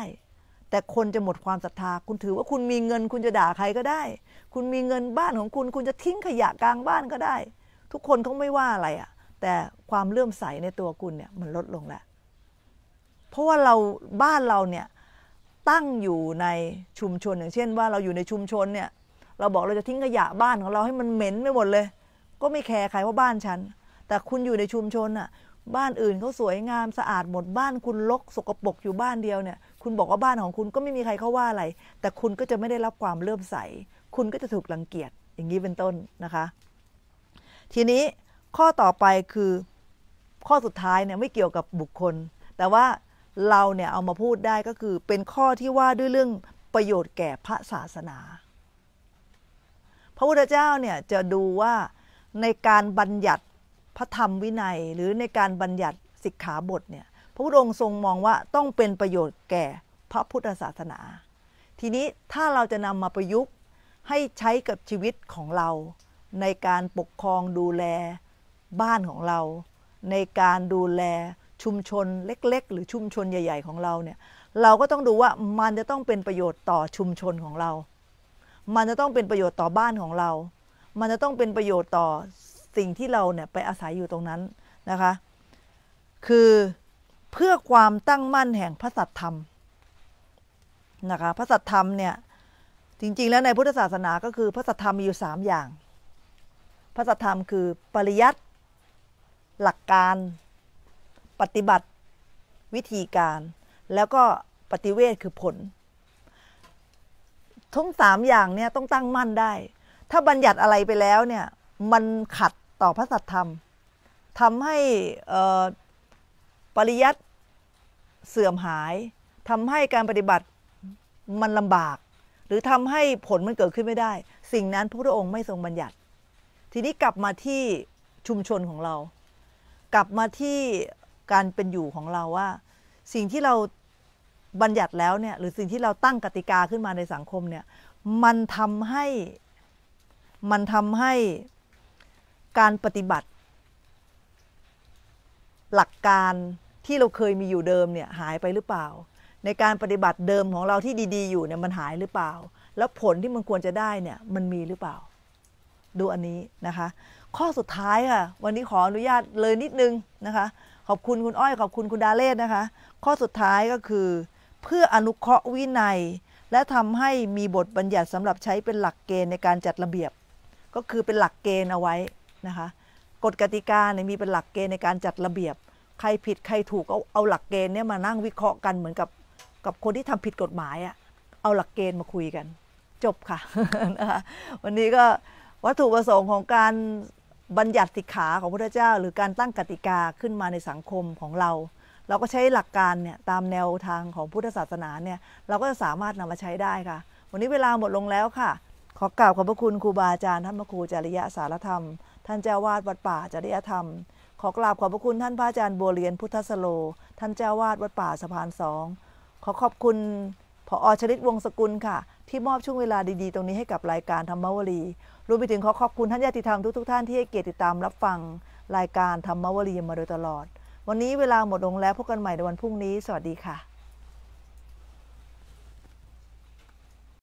แต่คนจะหมดความศรัทธาคุณถือว่าคุณมีเงิน คุณจะด่าใครก็ได้ คุณมีเงินบ้านของคุณ คุณจะทิ้งขยะกลางบ้านก็ได้ ทุกคนเขาไม่ว่าอะไรอะ่ะแต่ความเลื่อมใสในตัวคุณเนี่ยมันลดลงแล้วเพราะว่าเราบ้านเราเนี่ยตั้งอยู่ในชุมชนอย่าง เช่นว่าเราอยู่ในชุมชนเนี่ยเราบอกเราจะทิ้งขยะบ้านของเราให้มันเหม็นไปหมดเลย ก็ไม่แคร์ใครว่าบ้านฉันแต่คุณอยู่ในชุมชนอ่ะ บ้านอื่นเขาสวยงาม สะอาดหมดบ้านคุณลกสกปรกอยู่บ้านเดียวเนี่ย คุณบอกว่าบ้านของคุณก็ไม่มีใครเขาว่าอะไร แต่คุณก็จะไม่ได้รับความเลื่อมใส คุณก็จะถูกรังเกียจอย่างนี้เป็นต้นนะคะ ทีนี้ข้อต่อไปคือข้อสุดท้ายเนี่ยไม่เกี่ยวกับบุคคล แต่ว่าเราเนี่ยเอามาพูดได้ก็คือเป็นข้อที่ว่าด้วยเรื่องประโยชน์แก่พระศาสนา พระพุทธเจ้าเนี่ยจะดูว่าในการบัญญัติพระธรรมวินัยหรือในการบัญญัติสิกขาบทเนี่ย พระพุทธองค์ทรงมองว่าต้องเป็นประโยชน์แก่พระพุทธศาสนา ทีนี้ถ้าเราจะนำมาประยุกต์ให้ใช้กับชีวิตของเรา ในการปกครองดูแลบ้านของเรา ในการดูแลชุมชนเล็กๆ หรือชุมชนใหญ่ ๆ ของเราเนี่ยเราก็ต้องดูว่ามันจะต้องเป็นประโยชน์ต่อชุมชนของเรา มันจะต้องเป็นประโยชน์ต่อบ้านของเรา มันจะต้องเป็นประโยชน์ต่อสิ่งที่เราเนี่ยไปอาศัยอยู่ตรงนั้นนะคะคือเพื่อความตั้งมั่นแห่งพระสัตธรรมนะคะพระสัตธรรมเนี่ย จริง ๆแล้วในพุทธศาสนาก็คือ พระสัตธรรมมีอยู่3อย่าง พระสัตธรรมคือปริยัติหลักการ ปฏิบัติวิธีการแล้วก็ปฏิเวทคือผลทั้งสามอย่างเนี่ยต้องตั้งมั่นได้ ถ้าบัญญัติอะไรไปแล้วเนี่ยมันขัดต่อพระสัทธรรมทำให้ปริยัติเสื่อมหายทำให้การปฏิบัติมันลำบาก หรือทำให้ผลมันเกิดขึ้นไม่ได้ สิ่งนั้นพระพุทธองค์ไม่ทรงบัญญัติ ทีนี้กลับมาที่ชุมชนของเรา กลับมาที่การเป็นอยู่ของเราว่า สิ่งที่เราบัญญัติแล้วเนี่ย หรือสิ่งที่เราตั้งกติกาขึ้นมาในสังคมเนี่ย มันทำให้ มันทำให้การปฏิบัติ หลักการที่เราเคยมีอยู่เดิมเนี่ยหายไปหรือเปล่า ในการปฏิบัติเดิมของเราที่ดี ๆ อยู่เนี่ยมันหายหรือเปล่า แล้วผลที่มันควรจะได้เนี่ย มันมีหรือเปล่า ดูอันนี้นะคะ ข้อสุดท้ายค่ะ วันนี้ขออนุญาตเลยนิดนึงนะคะ ขอบคุณคุณอ้อย ขอบคุณคุณดาเลศนะคะ ข้อสุดท้ายก็คือเพื่ออนุเคราะห์วินัยและทำให้มีบทบัญญัติสำหรับใช้เป็นหลักเกณฑ์ในการจัดระเบียบ ก็คือเป็นหลักเกณฑ์เอาไว้นะคะกฎกติกาเนี่ยมีเป็นหลักเกณฑ์ในการจัดระเบียบ ใครผิดใครถูกเอาเอาหลักเกณฑ์เนี่ยมานั่งวิเคราะห์กันเหมือนกับกับคนที่ทำผิดกฎหมายอะเอาหลักเกณฑ์มาคุยกัน จบค่ะนะคะวันนี้ก็วัตถุประสงค์ของการบัญญัติสิกขาของพระเจ้า หรือการตั้งกติกาขึ้นมาในสังคมของเรา เราก็ใช้หลักการเนี่ยตามแนวทางของพุทธศาสนาเนี่ยเราก็จะสามารถนำมาใช้ได้ค่ะ วันนี้เวลาหมดลงแล้วค่ะ ขอกล่าวขอบพระคุณครูบาอาจารย์ท่านพระครูจริยะสารธรรมท่านเจ้าวาดวัดป่าจริยธรรม ขอกราบขอบพระคุณท่านพระอาจารย์บัวเรียนพุทธสโล ท่านเจ้าวาดวัดป่าสะพานสองขอขอบคุณผออชลิตวงสกุลค่ะ ที่มอบช่วงเวลาดีๆ ตรงนี้ให้กับรายการธรรมวรีรวมไปถึงขอขอบคุณท่านญาติธรรมทุก ๆ ท่านที่ให้เกียรติติดตามรับฟังรายการธรรมวรีมาโดยตลอด วันนี้เวลาหมดลงแล้วพบกันใหม่ในวันพรุ่งนี้สวัสดีค่ะ